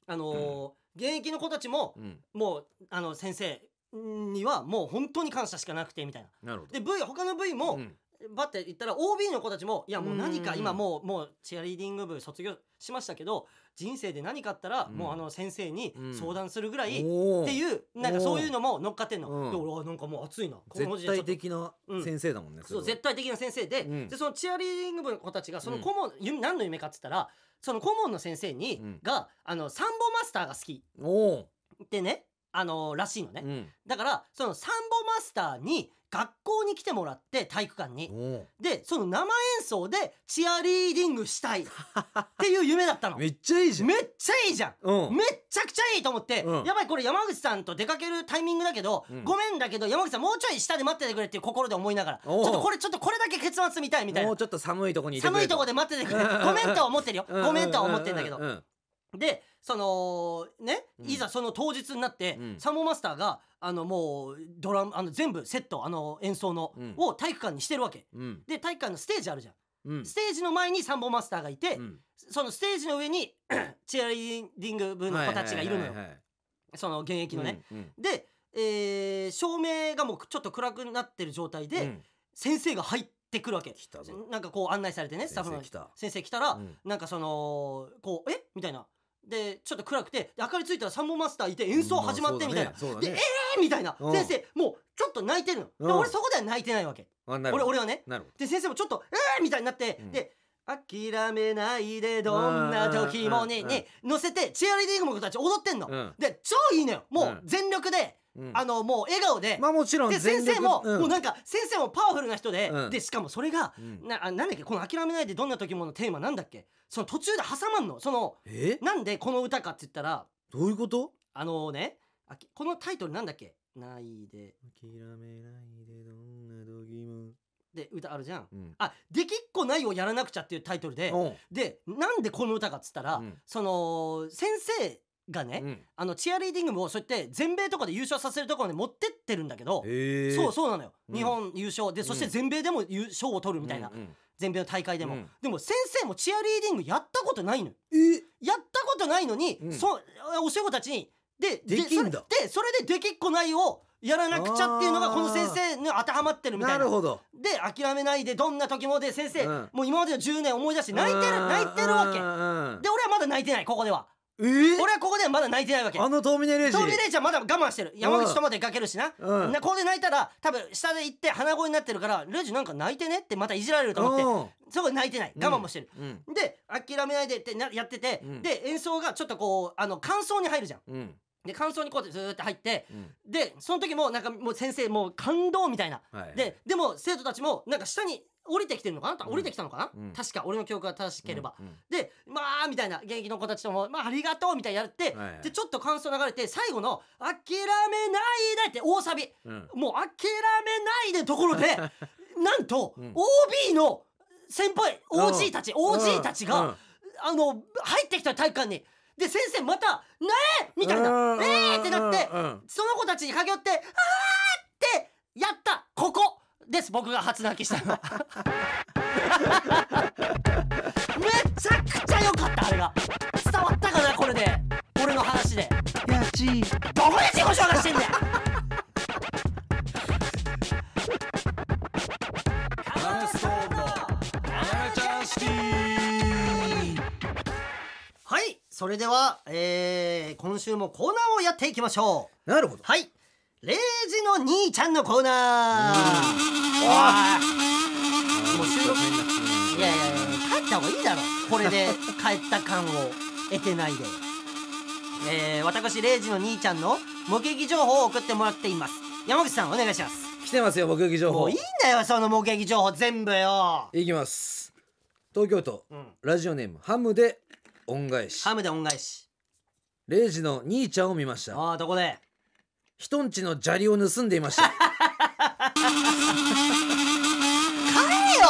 あのー現役の子たちも、うんもうあの先生にはもう本当に感謝しかなくてみたいな。なるほどで部位他の部位も、うんバッて言ったら OB の子たちもいやもう何か今もうもうチアリーディング部卒業しましたけど人生で何かあったらもうあの先生に相談するぐらいっていうなんかそういうのも乗っかってんうのんで俺はなんかもう熱いなの絶対的な先生だもんね、そそう絶対的な先生で,、うんでそのチアリーディング部の子たちがその子も、ゆ何の夢かって言ったらその顧問の先生に、うんがあのサンボマスターが好きおってねあのらしいのね、うんだからそのサンボマスターに学校に来てもらって体育館にでその生演奏でチアリーディングしたいっていう 夢だったのめっちゃいいじゃんめっちゃいいじゃん、うん、めっちゃくちゃいいと思って、うん、やばいこれ山口さんと出かけるタイミングだけど、うん、ごめんだけど山口さんもうちょい下で待っててくれっていう心で思いながらちょっとこれちょっとこれだけ結末見たいみたいなもうちょっと寒いとこにいてくれ寒いとこで待っててくれごめんとは思ってるよ、ごめんとは思ってんだけど、うんうんうんうん、で、その、ね、いざその当日になって、うん、サンボマスターが、あの、もう、ドラム、あの、全部セット、あの、演奏の、うん、を体育館にしてるわけ、うん。で、体育館のステージあるじゃん。うん、ステージの前にサンボマスターがいて、うん、そのステージの上に チェアリーディング部の子たちがいるのよ、その現役のね。うんうん、で、えー、照明がもうちょっと暗くなってる状態で、うん、先生が入ってくるわけなんかこう案内されてねスタッフの先生来たら、うん、なんかそのこう「えみたいな。で、ちょっと暗くて、明かりついたらサンボマスターいて演奏始まってみたいな。うんねね、で、ええー、みたいな。先生、もうちょっと泣いてるの。で、俺そこでは泣いてないわけ。俺、俺はね。で、先生もちょっと、ええー、みたいになって、で、諦めないでどんな時もに、に乗せて、チアリーディングの子たち踊ってんの。で、超いいのよ。もう全力で、あのもう笑顔で、まあ、もちろんで先生も、うん、もうなんか先生もパワフルな人で、うん、でしかもそれが、ななんだっけこの「諦めないでどんな時も」のテーマなんだっけその途中で挟まんのそのなんでこの歌かって言ったらどういうことあのねこのタイトルなんだっけないで諦めないでどんな時もで歌あるじゃん、うん、あできっこないをやらなくちゃっていうタイトルで、でなんでこの歌かっつったら、うん、その先生がね、うん、あのチアリーディングもそうやって全米とかで優勝させるところに持ってってるんだけど、そうそうなのよ、うん、日本優勝でそして全米でも優勝を取るみたいな、うんうん、全米の大会でも、うん、でも先生もチアリーディングやったことないのよ、やったことないのに、うん、そ教え子たちにでででそれでそれでできっこないをやらなくちゃっていうのがこの先生に当てはまってるみたいな。なるほど。で、諦めないで、どんな時もで、先生、うん、もう今までの10年思い出して泣いてる、泣いてるわけ。で、俺はまだ泣いてない、ここでは。えー、俺はここでまだ泣いてないわけあのトーミネレージトーミネレージはまだ我慢してる山口とまでかけるしな、うん、ここで泣いたら多分下で行って鼻声になってるからレジなんか泣いてねってまたいじられると思ってそこで泣いてない我慢もしてる、うんうん、で諦めないでってなやってて、で演奏がちょっとこうあの感想に入るじゃんで感想にこうずっと入って、うん、でその時もなんかもう先生もう感動みたいな、はい、ででも生徒たちもなんか下に降りてきてるのかな、降りてきたのかな、うん、確か、俺の記憶が正しければ。うんうん、で、まあ、みたいな、現役の子たちとも、まあ、ありがとうみたいにやって、はいはい、で、ちょっと感想流れて、最後の、諦めないでって大サビ。うん、もう、諦めないでところで、なんと、OB の先輩、OG たち、OG たちが、あの、入ってきた体育館に、で、先生また、ねえみたいな、ええー、ってなって、その子たちに駆け寄って、ああって、やったここです僕が初泣きしたの めちゃくちゃ良かったあれが伝わったかなこれで俺の話でいやちどこで自己紹介してんだよはいそれでは、えー、今週もコーナーをやっていきましょうなるほどはいレイジの兄ちゃんのコーナー。ーもいやいやいや、帰った方がいいだろ。これで帰った感を得てないで。えー、私レイジの兄ちゃんの目撃情報を送ってもらっています。山口さんお願いします。来てますよ目撃情報。もういいんだよその目撃情報全部よ。いきます。東京都、うん、ラジオネームハムで恩返し。ハムで恩返し。レイジの兄ちゃんを見ました。ああどこで。人んちの砂利を盗んでいました 帰れよ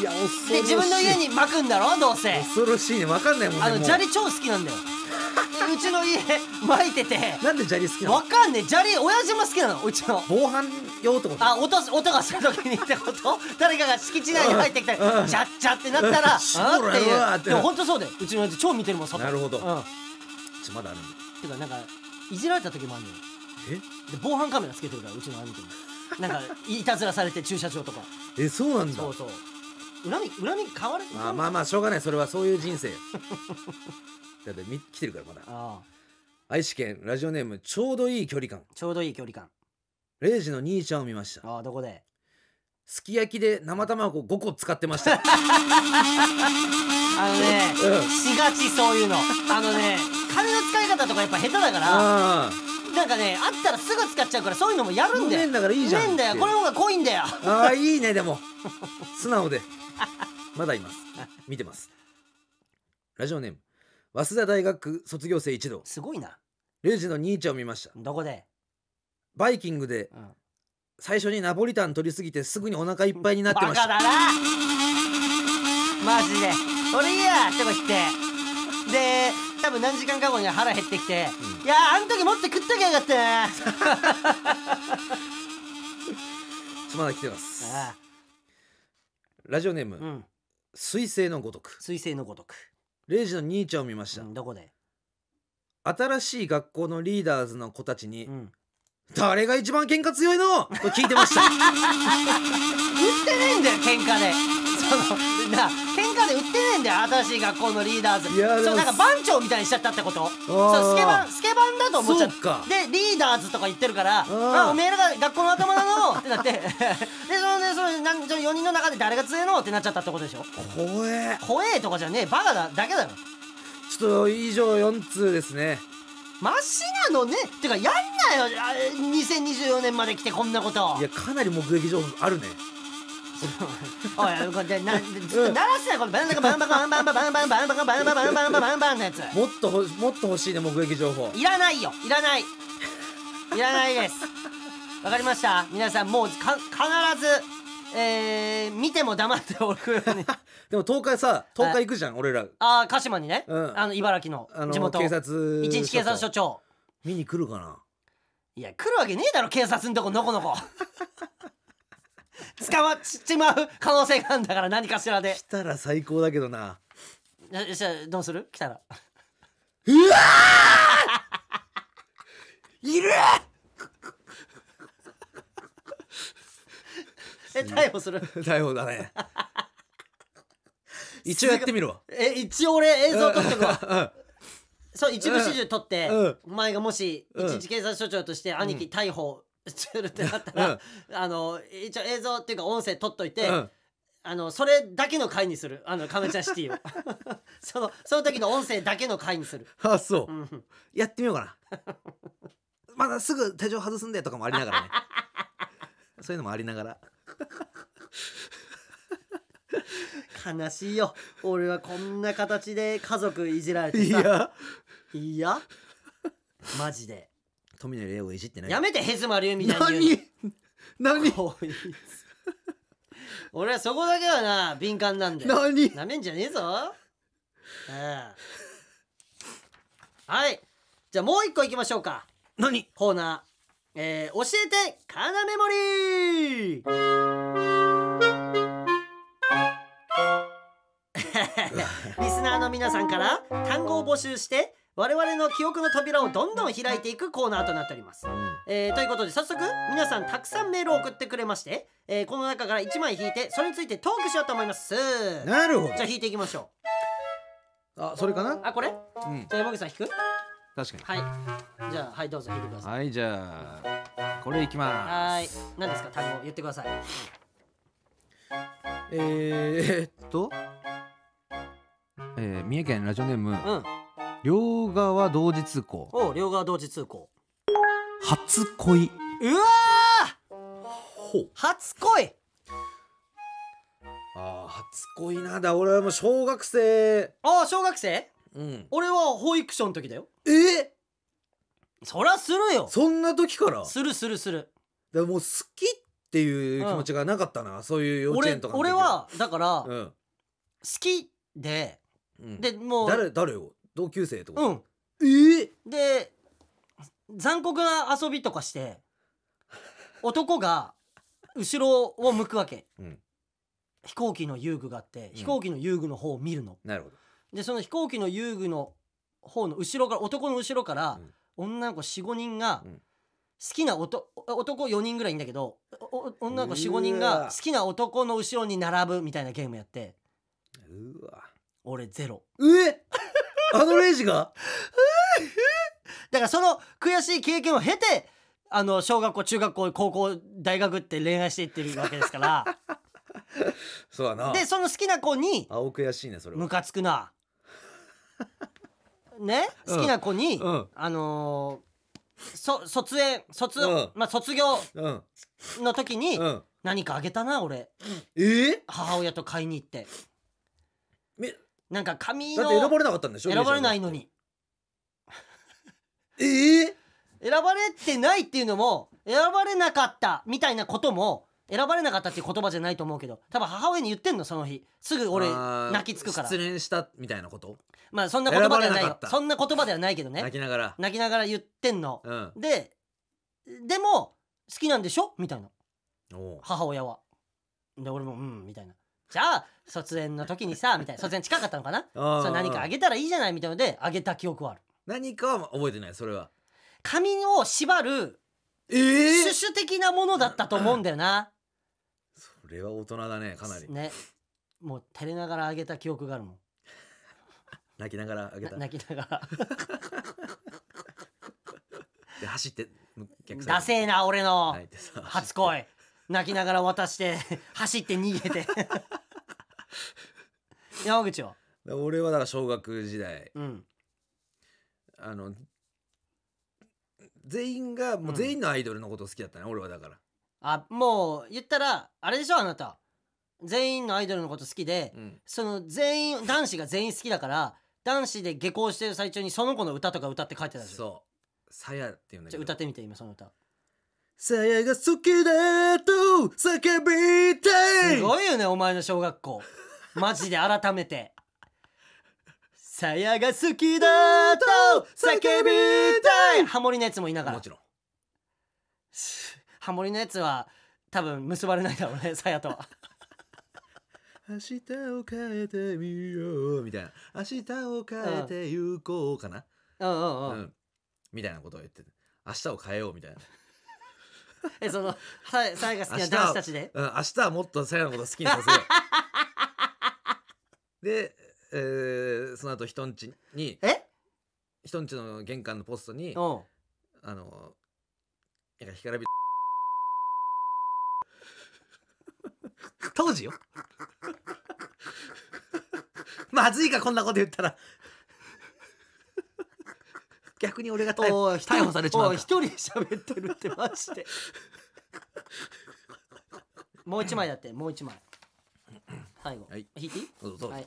いや恐ろしい自分の家に巻くんだろどうせ恐ろしいね分かんないもんねあの砂利超好きなんだよ うちの家巻いててなんで砂利好きなの分かんねえ砂利親父も好きなのうちの防犯用ってことあ音音がする時にってこと誰かが敷地内に入ってきたりジャッジャってなったらあっていうでも本当そうでうちの親父超見てるもん外なるほど、うん、ちまだあるんだてかなんかいじられた時もあるのよえで防犯カメラつけてるからうちの兄貴もなんかいたずらされて駐車場とか えそうなんだそうそう恨み恨み変わるあまあまあしょうがないそれはそういう人生 だってみ来てるからまだあ愛知県ラジオネームちょうどいい距離感ちょうどいい距離感0時の兄ちゃんを見ましたああどこですき焼きで生卵5個使ってました あのね、うん、しがちそういうのあのね金の使い方とかやっぱ下手だからなんかねあったらすぐ使っちゃうからそういうのもやるんだよ無念だからいいじゃん無念だよこれの方が濃いんだよああいいねでも 素直でまだいます見てますラジオネーム早稲田大学卒業生一同すごいなレジの兄ちゃんを見ましたどこでバイキングで、うん、最初にナポリタン取りすぎてすぐにお腹いっぱいになってましたバカだなマジでそれいいやってこ言ってで多分何時間か後に腹減ってきて、いやあの時もっと食っときゃよかったなちまだ来てますああラジオネーム、うん彗星のごとく彗星のごとく0時の兄ちゃんを見ました、うん、どこで新しい学校のリーダーズの子たちに、うん、誰が一番喧嘩強いのと聞いてました 言ってないんだよ喧嘩でな喧嘩で売ってねえんだよ新しい学校のリーダーズいやそうなんか番長みたいにしちゃったってことそうスケバンスケバンだと思っちゃったでリーダーズとか言ってるからあおめえらが学校の頭なのってなって でそのねそのなん4人の中で誰が強えのってなっちゃったってことでしょ怖え怖えとかじゃねえバカだだけだよちょっと以上4通ですねマシなのねっていうかやんなよ2024年まで来てこんなこといやかなり目撃情報あるねおいこれな鳴らすなこのバンバンバンバンバンバンバンバンバンバンバンバンバンバンバンバンのやつもっとほもっと欲しいね目撃情報いらないよいらないいらないですわかりました皆さんもうか必ずえー、見ても黙っておくようにでも東海さ東海行くじゃん俺らああ鹿島にね、うん、あの茨城の地元警察一日警察署長見に来るかないや来るわけねえだろ警察んとこのこのこ捕まっちまう可能性があるんだから何かしらで来たら最高だけどなよしどうする来たらうわいる え逮捕する逮捕だね一応やってみるわえ一応俺映像撮ってくわ、そう一部始終撮って、うん、お前がもし一日警察署長として兄貴逮捕ってなったら、あの一応映像っていうか音声撮っといて、うんあのそれだけの回にするあの亀ちゃんシティを そのその時の音声だけの回にする あそう、うん、やってみようかな まだすぐ手錠外すんでとかもありながらねそういうのもありながら悲しいよ俺はこんな形で家族いじられてさいやいやマジで富野礼をいじってないやめてヘズマリュウみたいに言う何何俺はそこだけはな敏感なんだよ何なめんじゃねえぞああはいじゃあもう一個いきましょうか何コーナー、えー、教えてカナメモリー リスナーの皆さんから単語を募集して我々の記憶の扉をどんどん開いていくコーナーとなっております、えー、ということで早速皆さんたくさんメールを送ってくれまして、えー、この中から1枚引いてそれについてトークしようと思いますなるほどじゃあ引いていきましょうあそれかなあこれ、うん、じゃあ山口さん引く確かにはいじゃあはいどうぞ引いてくださいはいじゃあこれいきますはい何ですか単語言ってくださいえー、っと、えー、三重県ラジオネーム、うん両側同時通行お両側同時通行初恋うわほ初恋ああ初恋なんだ俺はもう小学生ああ小学生うん俺は保育所の時だよえー、そりゃするよそんな時からするするするでも好きっていう気持ちがなかったな、うん、そういう幼稚園とか俺はだから、うん、好きで、うん、でもう誰誰を同級生とうんえで残酷な遊びとかして 男が後ろを向くわけ、うん飛行機の遊具があって飛行機の遊具の方を見るの、なるほどでその飛行機の遊具の方の後ろから男の後ろから、女の子45人が、うん好きな男男4人ぐらいいんだけどお女の子45人が好きな男の後ろに並ぶみたいなゲームやってうわ俺ゼロえあのレイジが だからその悔しい経験を経てあの小学校中学校高校大学って恋愛していってるわけですから そうだなでその好きな子に青悔しいねそれムカつくなね好きな子に、うん、あのー、そ卒園卒、うん、まあ、卒業の時に、何かあげたな俺、えー、母親と買いに行ってなんか紙だのって選ばれなかったんでしょ選ばれないのにええ選ばれてないっていうのも選ばれなかったみたいなことも選ばれなかったっていう言葉じゃないと思うけど多分母親に言ってんのその日すぐ俺泣きつくから失恋したみたいなことまあそんな言葉ではないなそんな言葉ではないけどね泣きながら泣きながら言ってんのうんででも好きなんでしょみたいな母親はで俺もうんみたいなじゃあ卒園の時にさみたいな卒園近かったのかな それ何かあげたらいいじゃないみたいのであげた記憶はある何かは覚えてないそれは髪を縛るえシュシュ的なものだったと思うんだよな、それは大人だねかなりねもう照れながらあげた記憶があるもん泣きながらあげた泣きながら で走ってお「客さんダセな俺の初恋泣きながら渡して 走って逃げて 山口は俺はだから小学時代うんあの全員がもう全員のアイドルのこと好きだったね、俺はだからあもう言ったらあれでしょあなた全員のアイドルのこと好きで、うんその全員男子が全員好きだから男子で下校してる最中にその子の歌とか歌って書いてたでしょそう「さや」っていうんだけど歌ってみて今その歌さやが好きだと叫びたいすごいよねお前の小学校 マジで改めてさやが好きだと叫びたいハモリのやつもいながらもちろんハモリのやつは多分結ばれないだろうね さやとは明日を変えてみようみたいな明日を変えてゆこうかなうんうん、うん、みたいなことを言って明日を変えようみたいな えそのはいさやが好きな男子たちでうん明日はもっとさやのこと好きにさせよう で、えー、その後人んちにえ人んちの玄関のポストにおあのなんか干からび当時よ まずいかこんなこと言ったら逆に俺が逮捕されちう一人喋ってるってマジでもう一枚だってもう一枚最後、はい、引いていいどうぞ、はい、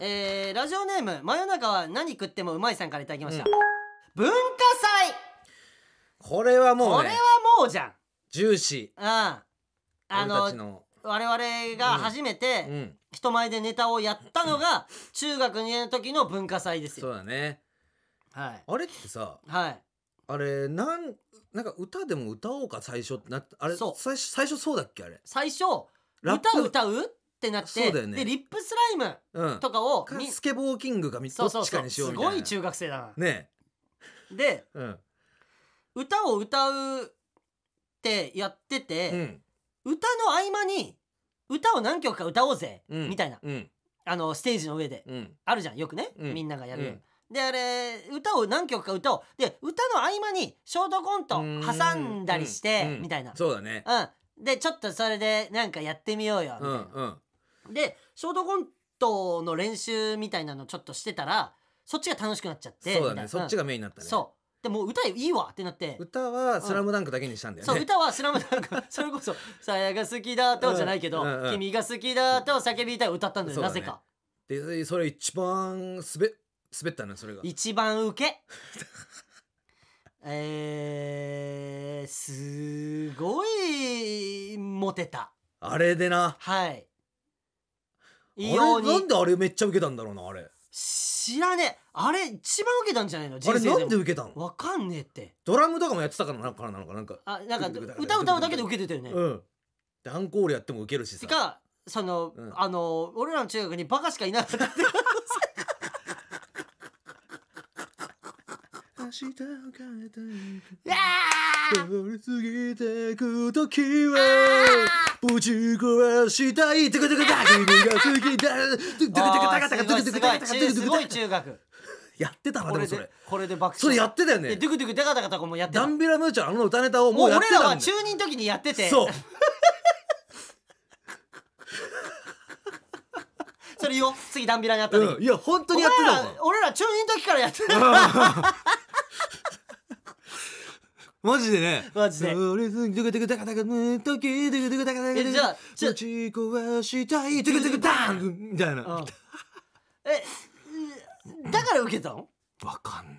えー、ラジオネーム真夜中は何食ってもうまいさんからいただきました、うん、文化祭これはもう、ね、これはもうじゃん重視うんあの我々が初めて人前でネタをやったのが中学2年の時の文化祭ですよ、そうだねはい、あれってさはいあれなんなんか歌でも歌おうか最初ってなってあれそう最初最初そうだっけあれ最初歌歌うってなっそうて、だよねでリップスライムうんとかをかにスケボーキングがみどそうそっうちかにしようすみたいなごい中学生だな、ねでうん歌を歌うってやってて、うん歌の合間に歌を何曲か歌おうぜ、うんみたいなうんあのステージの上でうんあるじゃんよくね、うんみんながやる、うんであれ歌を何曲か歌うで歌の合間にショートコント挟んだりしてみたいな、そうだね、うん、でちょっとそれでなんかやってみようよみたいな、うん、でショートコントの練習みたいなのちょっとしてたらそっちが楽しくなっちゃってそうだねそっちがメインになったねそうでも歌いいわってなって歌は「スラムダンクだけにしたんだよね、そう歌は「スラムダンク それこそ「さやが好きだと」じゃないけど、君が好きだと」叫びたい歌ったんだよ、なぜかでそれ一番すべ滑ったなそれが一番ウケえー、すごいモテたあれでなはい異様なんであれめっちゃウケたんだろうなあれ知らねえあれ一番受けたんじゃないのあれなんで受けたのわかんねえってドラムとかもやってたからなのかなんかあなんか歌歌うだけで受けてたよねうんでンコールやっても受けるしさてかその、うん、あの俺らの中学にバカしかいなかった明日を変えたい通り過ぎてく時はぶち壊したい君が好きだかかかかすごい中学やってたわでもそれこれで爆笑それやってたよねドクドクダカカとかもやってたダンビラムーちゃんあの歌ネタをもうやってたもう俺らは中二の時にやっててそうそれよ次ダンビラにやった時、いや本当にやってた俺ら中二の時からやってたマジでね。マジで。俺すぐどこどこだかだかの時どこどこだかだか。えじゃあちょ打ち壊したいどこどこダンみたいな。えだから受けたの？わかんね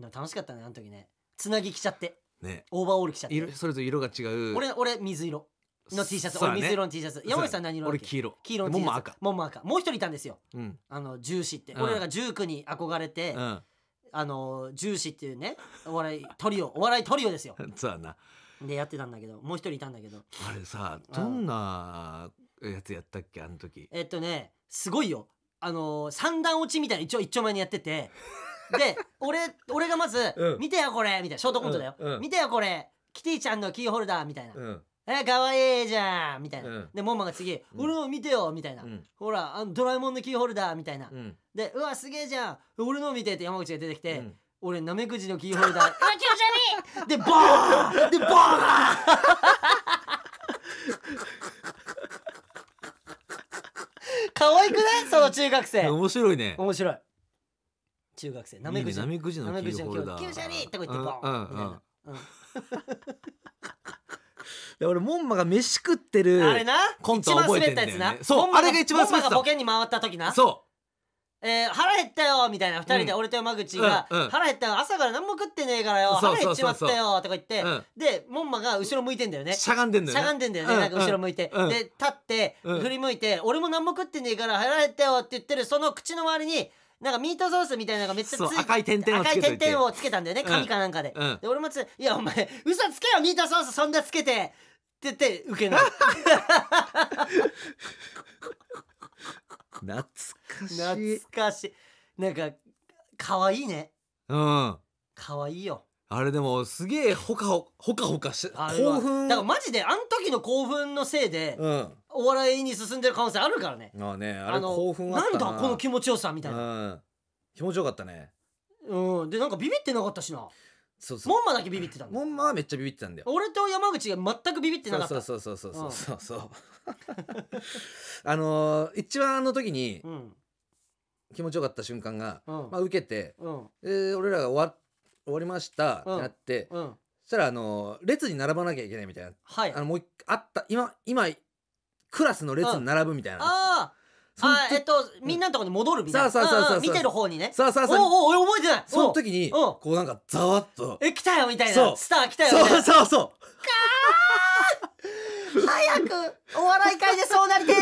え。楽しかったねあの時ね。つなぎきちゃって。ね。オーバーオール着ちゃって。それぞれ色が違う。俺俺水色。の T シャツ、俺水色の T シャツ山内さん何色俺黄色黄色の T シャツもも赤もう一人いたんですよ、あのジューシーって、俺らが19に憧れて、うんあの重視っていうねお笑いトリオお笑いトリオですよ そうやなでやってたんだけどもう一人いたんだけどあれさどんなやつやったっけあの時えっとねすごいよあの三段落ちみたいな一応一丁前にやっててで俺俺がまず「うん見てよこれ」みたいなショートコントだよ「うんうん見てよこれキティちゃんのキーホルダー」みたいな、うんえ、かわいいじゃんみたいな。うんで、モンマが次、俺の見てよみたいな。うんほら、あのドラえもんのキーホルダーみたいな。うんで、うわ、すげえじゃん俺の見てって山口が出てきて、うん俺、なめくじのキーホルダー。うわ、気持ち悪いで、ボーンで、ボーン可愛くないその中学生。面白いね面白い。中学生。なめくじナメクジのキーホルダー。気持ち悪いとか言ってボーンみたいな。うんで俺門馬が飯食ってるあれなコント覚えてんだよ、ね、一番滑ったやつなそうあれが一番滑った門馬がボケに回った時なそうえー、腹減ったよみたいな2人で俺と山口が、腹減ったよ朝から何も食ってねえからよ腹減っちまったよとか言って、で門馬が後ろ向いてんだよねしゃがんでんだよねしゃがんでんだよねなんか後ろ向いてで立って振り向いて俺も何も食ってねえから腹減ったよって言ってるその口の周りになんかミートソースみたいなのがめっちゃついそう点て赤い点々をつけたんだよね紙かなんかで,、うんで俺もつ「いやお前嘘つけよミートソースそんなつけて」って言ってウけない 懐かしい懐かしいなんか可愛いいねうん可愛いよあれでもすげえほかほかほかしあ興奮だからマジであの時の興奮のせいで、うんお笑いに進んでる可能性あるからねまあねあれの興奮あったななんだこの気持ちよさみたいなうん気持ちよかったねうんでなんかビビってなかったしなそうそうモンマだけビビってたんだもんまはめっちゃビビってたんだよ俺と山口が全くビビってなかったそうそうそうそうそうそうそう あのー一番あの時にうん気持ちよかった瞬間が、うんまあ、受けて、うんで俺らが終わっ終わりましたってなって、うん、そしたらあの列に並ばなきゃいけないみたいな、はい、あのもうあった今今クラスの列に並ぶみたいな、うん、ああえっとみんなのところに戻るみたいな、うそうそうそうそう見てる方にねそうそうそうおお覚えてないその時にこうなんかざわっとえ来たよみたいなスター来たよみたいなそうそうそうか早くお笑い界でそうなりてー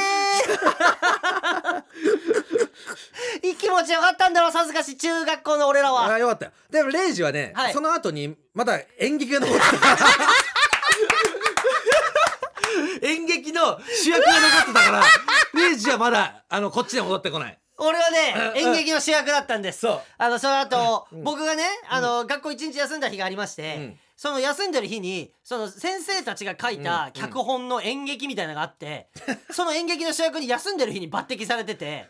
いい気持ちよかったんだろうさずかし中学校の俺らはあよかったよでもレイジはね、はいその後にまだ演劇が残ってた演劇の主役が残ってたからレイジはまだあのこっちで戻ってこない俺はね演劇の主役だったんですそうあのその後、僕がねあの、学校一日休んだ日がありまして、その休んでる日にその先生たちが書いた脚本の演劇みたいなのがあって、その演劇の主役に休んでる日に抜擢されてて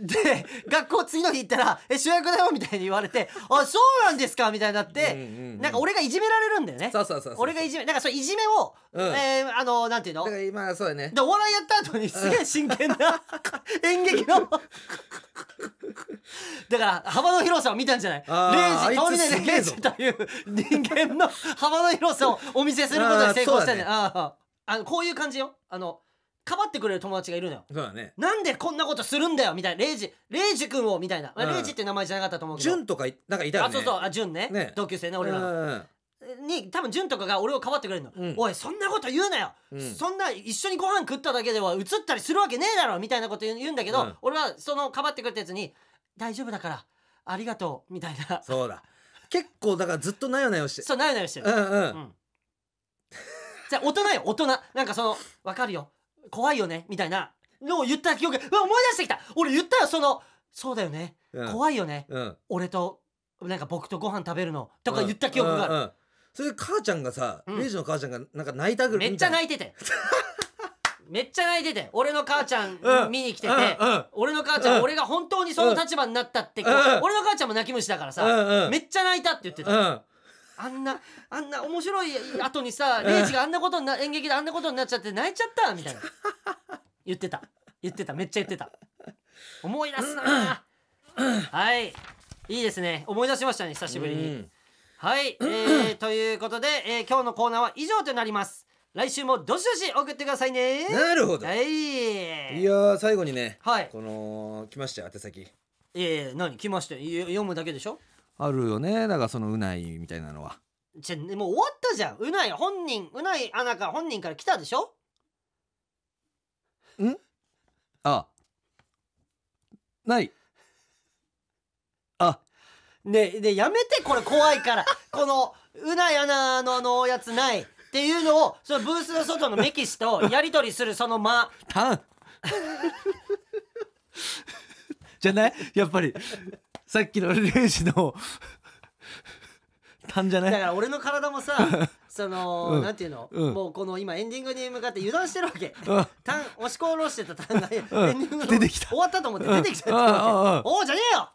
で学校次の日行ったら「え主役だよ」みたいに言われて「あそうなんですか」みたいになって、なんか俺がいじめられるんだよねそうそうそうそう俺がいじめなんかそういじめを、うんえーあのなんていうのだから今そうだねでお笑いやった後にすげえ真剣な 演劇のだから幅の広さを見たんじゃないレイジあいつす倒れないレイジという人間の幅の広さをお見せすることに成功したんじゃないああのこういう感じよあのかばってくれる友達がいるのよそうだねなんでこんなことするんだよみたいなレイジレイジ君をみたいな、まあレイジって名前じゃなかったと思うけど潤とかなんかいたよねあそうそうあ潤ねね同級生ね俺らのうんに多分潤とかが俺をかばってくれるの、うんおいそんなこと言うなよ、うんそんな一緒にご飯食っただけでは映ったりするわけねえだろみたいなこと言う言うんだけど、うん俺はそのかばってくれたやつに「大丈夫だからありがとう」みたいなそうだ結構だからずっとなよなよしてそうなよなよしてるうんうん、うんじゃあ大人よ大人なんかその分かるよ怖いよねみたいなのを言った記憶うわ思い出してきた俺言ったよそのそうだよね、うん怖いよねうん俺となんか僕とご飯食べるのとか言った記憶がある、うんうんうんそれで母ちゃんがさ、うんレイジの母ちゃんがなんか泣いたぐらめいっちゃ泣いてて めっちゃ泣いてて俺の母ちゃん見に来てて、うん俺の母ちゃん、うん俺が本当にその立場になったって、うん俺の母ちゃんも泣き虫だからさ、うんめっちゃ泣いたって言ってた、うんあんなあんな面白い後にさレイジがあんなことな演劇であんなことになっちゃって泣いちゃったみたいな言ってた言ってためっちゃ言ってた思い出すなはいいいですね思い出しましたね久しぶりに、はい、えー、ということで、えー、今日のコーナーは以上となります来週もどしどし送ってくださいねなるほど、はい、いや最後にね、はい、この来ましたよ宛先いやいや何来ましたよ読むだけでしょあるよねだからそのうないみたいなのはじゃもう終わったじゃんうない本人うないあなか本人から来たでしょんあないあねえねやめてこれ怖いから このうないあなのあのやつないっていうのをそのブースの外のメキシとやり取りするその間タン じゃないやっぱりさっきのレイジのんじゃないだから俺の体もさ その、うん、なんていうの、うん、もうこの今エンディングに向かって油断してるわけ、うん、押し殺してた単が、エンディング出てきた終わったと思って出てきちゃったおおじゃねえよ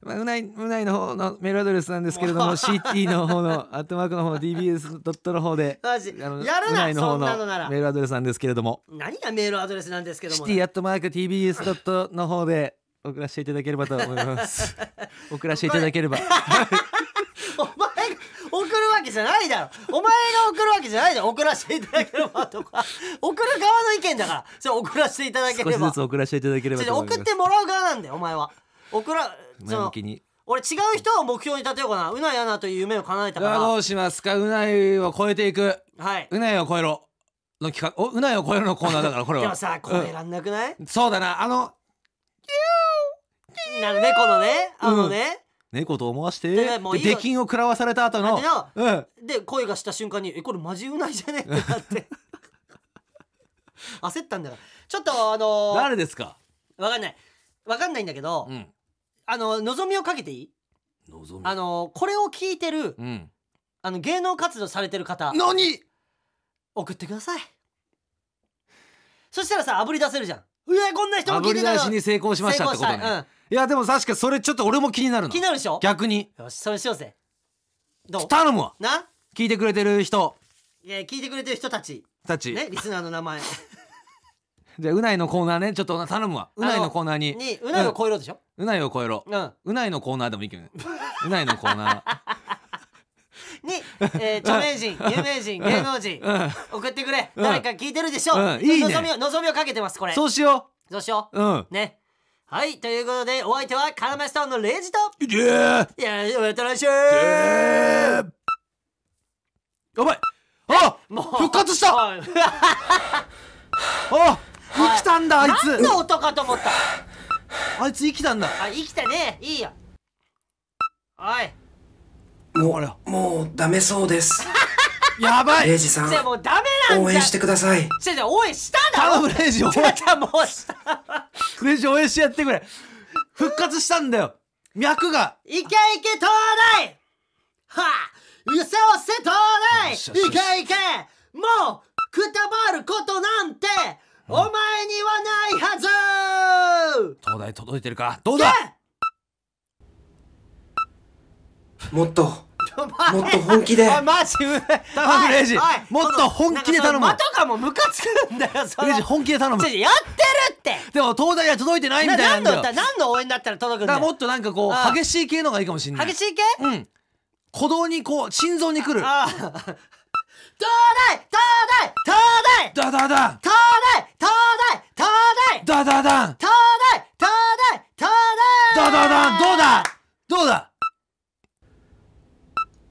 まあ、うないうないの方のメールアドレスなんですけれども CT の方のアットマークの方 DBS ドットの方でマジやるなそんなのならメールアドレスなんですけれども何がメールアドレスなんですけども CT アットマーク TBS ドットの方で送らせていただければと思います 送らせていただければ お前が送るわけじゃないだろお前が送るわけじゃないだろ送らせていただければとか送る側の意見だからそれ送らせていただければ少しずつ送らせていただければと送ってもらう側なんだよお前は送ら前向きに俺違う人を目標に立てようかなうないやなという夢を叶えたからどうしますかうないを超えていくはいうないを超えろの企画うないを超えろのコーナーだからこれはでもさ超えらんなくない、うん、そうだなあのなる猫のねあのね、猫と思わしてでも出禁を食らわされた後のでうんで声がした瞬間に「えこれマジうないじゃね?」ってなって 焦ったんだからちょっとあのー誰ですかわかんないわかんないんだけど、うんあの望みをかけていい望みあのこれを聞いてるうんあの芸能活動されてる方何送ってくださいそしたらさあぶり出せるじゃんうえ、こんな人もあ聞ぶいりてた出しに成功しましたってこと成功したうんいやでも確かそれちょっと俺も気になるの気になるでしょ逆によしそれしようぜどう頼むわな聞いてくれてる人いや聞いてくれてる人たちたち、ねリスナーの名前 じゃあうないのコーナーねちょっと頼むわうないのコーナーににうないを超えろでしょ、うないを超えろうんうないのコーナーでもいいけどねうないのコーナー に、えー、著名人有名人芸能人送ってくれ、誰か聞いてるでしょ、ううんいいね望みを望みをかけてますこれそうしようそうしようううんねはい、ということで、お相手は、カラマストーンのレイジと、いやーいや、おやってらしゃいやばいあもう復活したあ生きたんだ、あいつ何の音かと思ったあいつ生きたんだあ、生きたね、いいよおいもう、もうダメそうです やばいレイジさんもうダメ応援してくださいじゃじゃ応援しただろ頼フレージ応援じゃもうしたレージ応援してやってくれ復活したんだよ脈がいけいけ東大はあうせおせ東大いけいけもうくたばることなんて、お前にはないはず東大届いてるかどうだもっともっと本気で。マジ頼むフレイジ。もっと本気で頼む。まとかもムカつくんだよ。フレイジ本気で頼む。やってるって。でも東大は届いてないみたいなんだよ。何の応援だったら届くんだよ。もっとなんかこう激しい系のがいいかもしれない。激しい系？うん。鼓動にこう心臓にくる。東大東大東大東大、東大東大東大だだ東大東大東大どうだどうだ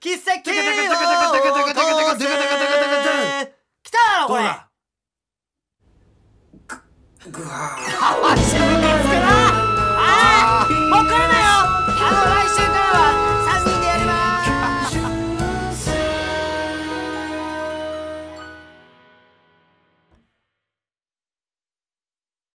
奇跡を来たぐわー自分なあーるなよあの来週